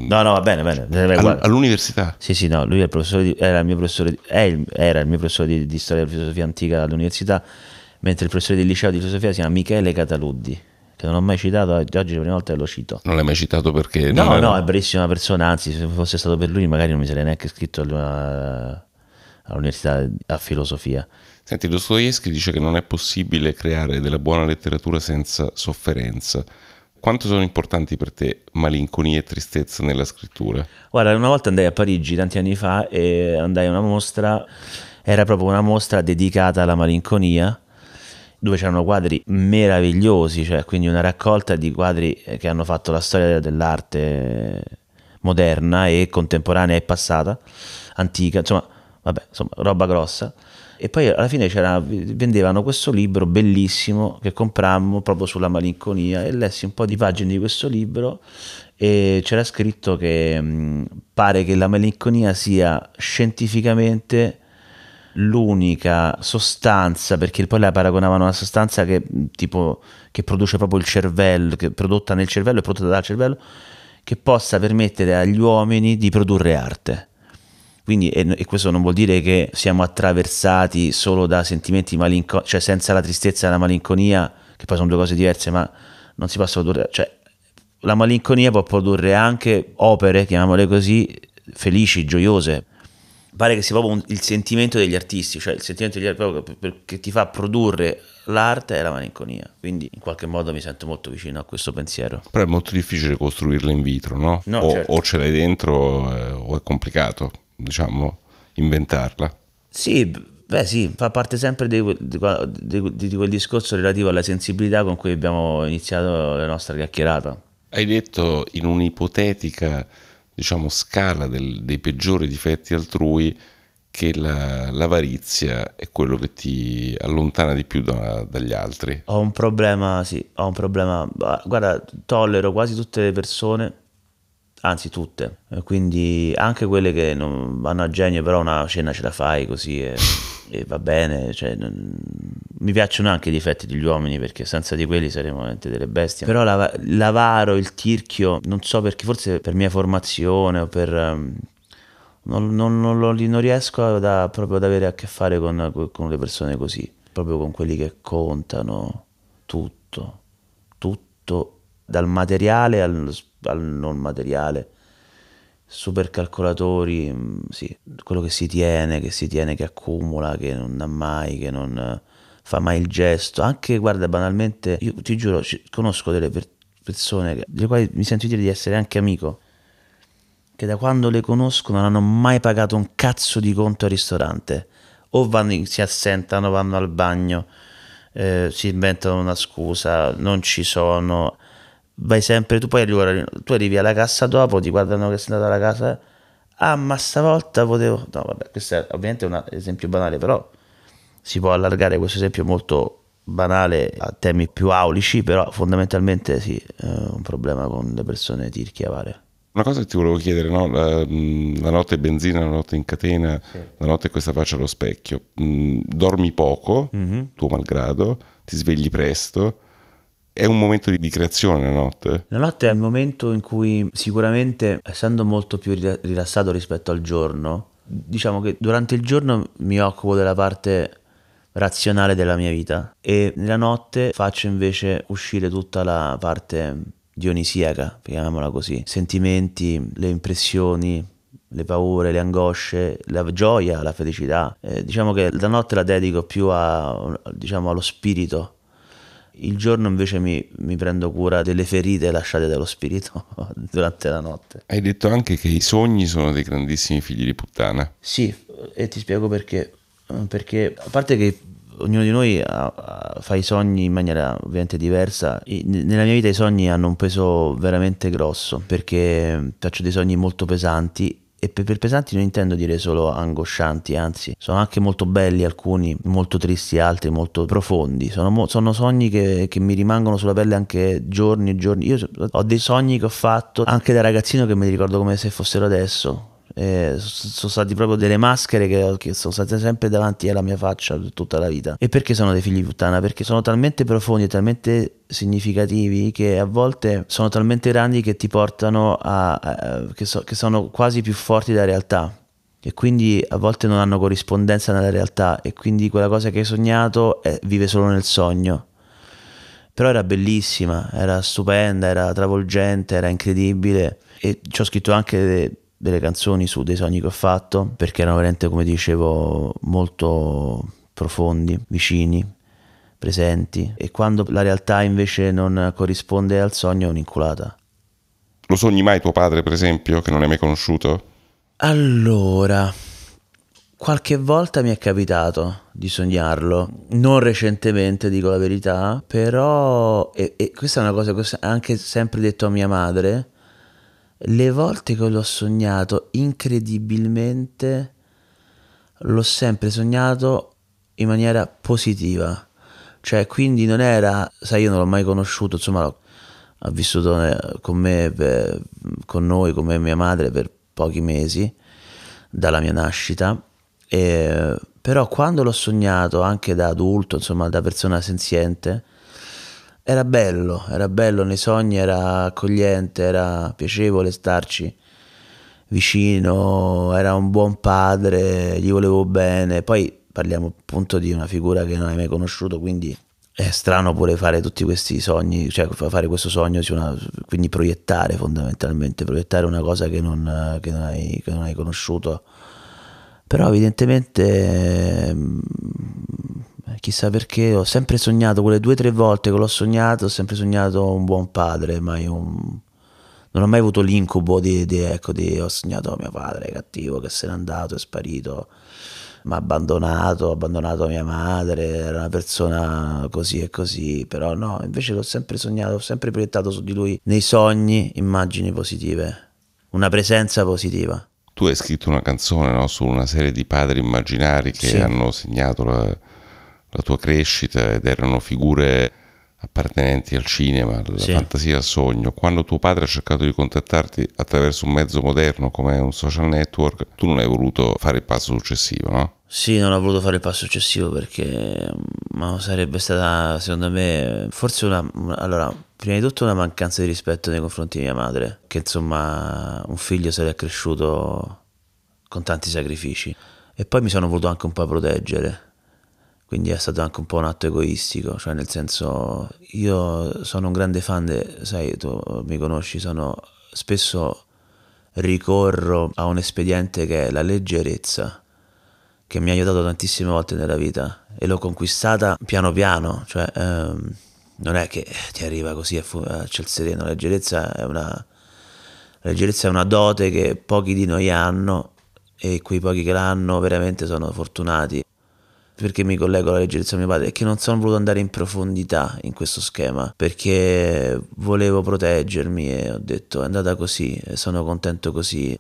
no, no, va bene, bene. Eh, all'università? Sì, sì, no, lui è il, professore di, era il mio professore, di, era il mio professore di, di storia e filosofia antica all'università mentre il professore del liceo di filosofia si chiama Michele Cataluddi che non ho mai citato, oggi è la prima volta che lo cito. Non l'hai mai citato perché... No, era... no, è bravissima persona, anzi se fosse stato per lui magari non mi sarei neanche iscritto eh, all'università a filosofia. Senti, Dostoevsky dice che non è possibile creare della buona letteratura senza sofferenza. Quanto sono importanti per te malinconia e tristezza nella scrittura? Guarda, una volta andai a Parigi tanti anni fa e andai a una mostra, era proprio una mostra dedicata alla malinconia dove c'erano quadri meravigliosi, cioè quindi una raccolta di quadri eh, che hanno fatto la storia dell'arte moderna e contemporanea e passata, antica, insomma, vabbè, insomma, roba grossa. E poi alla fine vendevano questo libro bellissimo che comprammo proprio sulla malinconia e lessi un po' di pagine di questo libro e c'era scritto che mh, mm, pare che la malinconia sia scientificamente l'unica sostanza, perché poi la paragonavano a una sostanza che, tipo, che produce proprio il cervello, che prodotta nel cervello, e prodotta dal cervello, che possa permettere agli uomini di produrre arte. Quindi, e, e questo non vuol dire che siamo attraversati solo da sentimenti malinconici, cioè senza la tristezza e la malinconia, che poi sono due cose diverse, ma non si possono produrre, cioè la malinconia può produrre anche opere, chiamiamole così, felici, gioiose, pare che sia proprio un, il sentimento degli artisti, cioè il sentimento degli artisti che, ti fa produrre l'arte è la malinconia, quindi in qualche modo mi sento molto vicino a questo pensiero. Però è molto difficile costruirla in vitro, no? no o, certo. o ce l'hai dentro eh, o è complicato, diciamo, inventarla. Sì, beh sì, fa parte sempre di, di, di, di quel discorso relativo alla sensibilità con cui abbiamo iniziato la nostra chiacchierata. Hai detto in un'ipotetica diciamo, scala del, dei peggiori difetti altrui che la, l'avarizia è quello che ti allontana di più da, dagli altri. Ho un problema, sì, ho un problema. Guarda, tollero quasi tutte le persone, anzi tutte, quindi anche quelle che non vanno a genio, però una cena ce la fai così. E... e va bene, cioè, non... mi piacciono anche i difetti degli uomini perché senza di quelli saremmo veramente delle bestie. Però la... l'avaro, il tirchio, non so perché, forse per mia formazione o per... Um, non, non, non, riesco a, da, proprio ad avere a che fare con, con le persone così, proprio con quelli che contano tutto, tutto, dal materiale al, al non materiale supercalcolatori, mm, sì, quello che si tiene, che si tiene, che accumula, che non dà mai, che non eh, fa mai il gesto. Anche, guarda, banalmente, io ti giuro, conosco delle persone delle quali mi sento dire di essere anche amico, che da quando le conosco non hanno mai pagato un cazzo di conto al ristorante. O vanno, si assentano, vanno al bagno, eh, si inventano una scusa, non ci sono vai sempre, tu poi allora, tu arrivi alla cassa dopo, ti guardano che sei andato alla casa, ah ma stavolta potevo, no vabbè, questo è ovviamente un esempio banale, però si può allargare questo esempio molto banale a temi più aulici, però fondamentalmente sì, è un problema con le persone tirchie avare. Una cosa che ti volevo chiedere, no? la, mm, la, notte benzina, la notte in catena, sì. la notte questa faccia allo specchio, mm, dormi poco, mm-hmm. tuo malgrado, ti svegli presto, è un momento di, di creazione la notte. La notte è il momento in cui sicuramente, essendo molto più rilassato rispetto al giorno, diciamo che durante il giorno mi occupo della parte razionale della mia vita e nella notte faccio invece uscire tutta la parte dionisiaca, chiamiamola così, sentimenti, le impressioni, le paure, le angosce, la gioia, la felicità. Eh, diciamo che la notte la dedico più a, diciamo, allo spirito il giorno invece mi, mi, prendo cura delle ferite lasciate dallo spirito durante la notte. Hai detto anche che i sogni sono dei grandissimi figli di puttana. Sì, e ti spiego perché. Perché a parte che ognuno di noi fa i sogni in maniera ovviamente diversa. Nella mia vita i sogni hanno un peso veramente grosso perché mm, faccio dei sogni molto pesanti e per pesanti non intendo dire solo angoscianti, anzi, sono anche molto belli alcuni, molto tristi altri, molto profondi. Sono, mo- sono sogni che, che, mi rimangono sulla pelle anche giorni e giorni. Io ho dei sogni che ho fatto anche da ragazzino che mi ricordo come se fossero adesso eh, sono stati proprio delle maschere che, che, sono state sempre davanti alla mia faccia tutta la vita. E perché sono dei figli di puttana? Perché sono talmente profondi e talmente significativi che a volte sono talmente grandi che ti portano a... a che, so, che sono quasi più forti della realtà e quindi a volte non hanno corrispondenza nella realtà e quindi quella cosa che hai sognato è, eh, vive solo nel sogno. Però era bellissima, era stupenda, era travolgente, era incredibile e ci ho scritto anche delle canzoni su dei sogni che ho fatto perché erano veramente come dicevo molto profondi, vicini, presenti e quando la realtà invece non corrisponde al sogno è un'inculata. Lo sogni mai tuo padre per esempio che non hai mai conosciuto? Allora, qualche volta mi è capitato di sognarlo, non recentemente dico la verità, però e, e questa è una cosa che ho anche sempre detto a mia madre le volte che l'ho sognato, incredibilmente, l'ho sempre sognato in maniera positiva. Cioè, quindi non era, sai, io non l'ho mai conosciuto, insomma, ha vissuto eh, con me, per, con noi, con mia madre per pochi mesi dalla mia nascita. E, però quando l'ho sognato, anche da adulto, insomma, da persona senziente, era bello, era bello nei sogni, era accogliente, era piacevole starci vicino, era un buon padre, gli volevo bene. Poi parliamo appunto di una figura che non hai mai conosciuto, quindi è strano pure fare tutti questi sogni, cioè fare questo sogno, quindi proiettare fondamentalmente, proiettare una cosa che non, che non, hai, che non hai conosciuto. Però evidentemente chissà perché, ho sempre sognato, quelle due o tre volte che l'ho sognato, ho sempre sognato un buon padre, mai un... Non ho mai avuto l'incubo di, di, ecco, di ho sognato mio padre cattivo che se n'è andato, è sparito, mi ha abbandonato, ho abbandonato mia madre, era una persona così e così, però no, invece l'ho sempre sognato, ho sempre proiettato su di lui nei sogni immagini positive, una presenza positiva tu hai scritto una canzone no? su una serie di padri immaginari che sì. hanno segnato la, la tua crescita ed erano figure appartenenti al cinema, alla sì. fantasia, al sogno. Quando tuo padre ha cercato di contattarti attraverso un mezzo moderno come un social network, tu non hai voluto fare il passo successivo, no? Sì, non ho voluto fare il passo successivo perché mm, ma sarebbe stata, secondo me, forse una... Allora, prima di tutto una mancanza di rispetto nei confronti di mia madre, che insomma un figlio se l'è cresciuto con tanti sacrifici. E poi mi sono voluto anche un po' proteggere quindi è stato anche un po' un atto egoistico, cioè nel senso io sono un grande fan, de, sai tu mi conosci, sono spesso ricorro a un espediente che è la leggerezza, che mi ha aiutato tantissime volte nella vita e l'ho conquistata piano piano, cioè ehm, non è che ti arriva così a, fu- a ciel sereno, la leggerezza è una... La leggerezza è una dote che pochi di noi hanno e quei pochi che l'hanno veramente sono fortunati perché mi collego alla leggerezza di mio padre, è che non sono voluto andare in profondità in questo schema, perché volevo proteggermi e ho detto è andata così, sono contento così,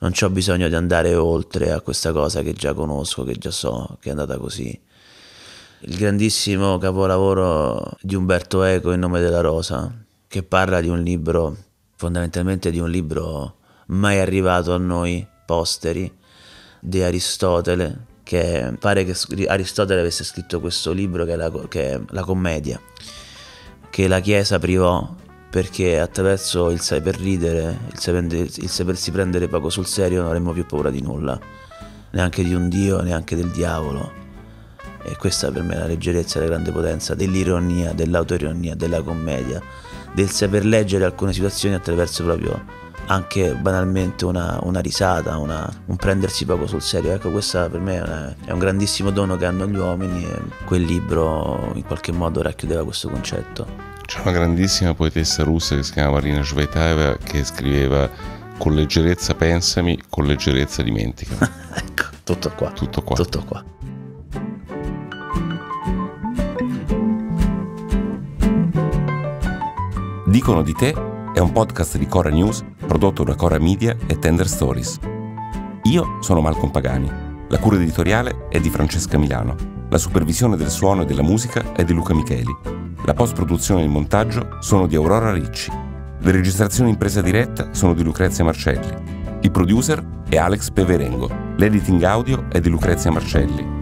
non ho bisogno di andare oltre a questa cosa che già conosco, che già so, che è andata così. Il grandissimo capolavoro di Umberto Eco in nome della rosa, che parla di un libro, fondamentalmente di un libro mai arrivato a noi, posteri, di Aristotele, che pare che Aristotele avesse scritto questo libro che è la, che è la commedia, che la Chiesa privò perché attraverso il saper ridere, il, il sapersi prendere poco sul serio non avremmo più paura di nulla, neanche di un Dio, neanche del diavolo. E questa per me è la leggerezza, la grande potenza dell'ironia, dell'autoironia, della commedia, del saper leggere alcune situazioni attraverso proprio anche banalmente una, una risata, una, un prendersi poco sul serio. Ecco, questo per me è, è un grandissimo dono che hanno gli uomini e quel libro in qualche modo racchiudeva questo concetto. C'è una grandissima poetessa russa che si chiama Marina Shvetaeva che scriveva con leggerezza pensami, con leggerezza dimentica. ecco, tutto qua. Tutto qua. Tutto qua. Dicono di te è un podcast di Cora News prodotto da Cora Media e Tender Stories. Io sono Malcolm Pagani. La cura editoriale è di Francesca Milano. La supervisione del suono e della musica è di Luca Micheli. La post-produzione e il montaggio sono di Aurora Ricci. Le registrazioni in presa diretta sono di Lucrezia Marcelli. Il producer è Alex Peverengo. L'editing audio è di Lucrezia Marcelli.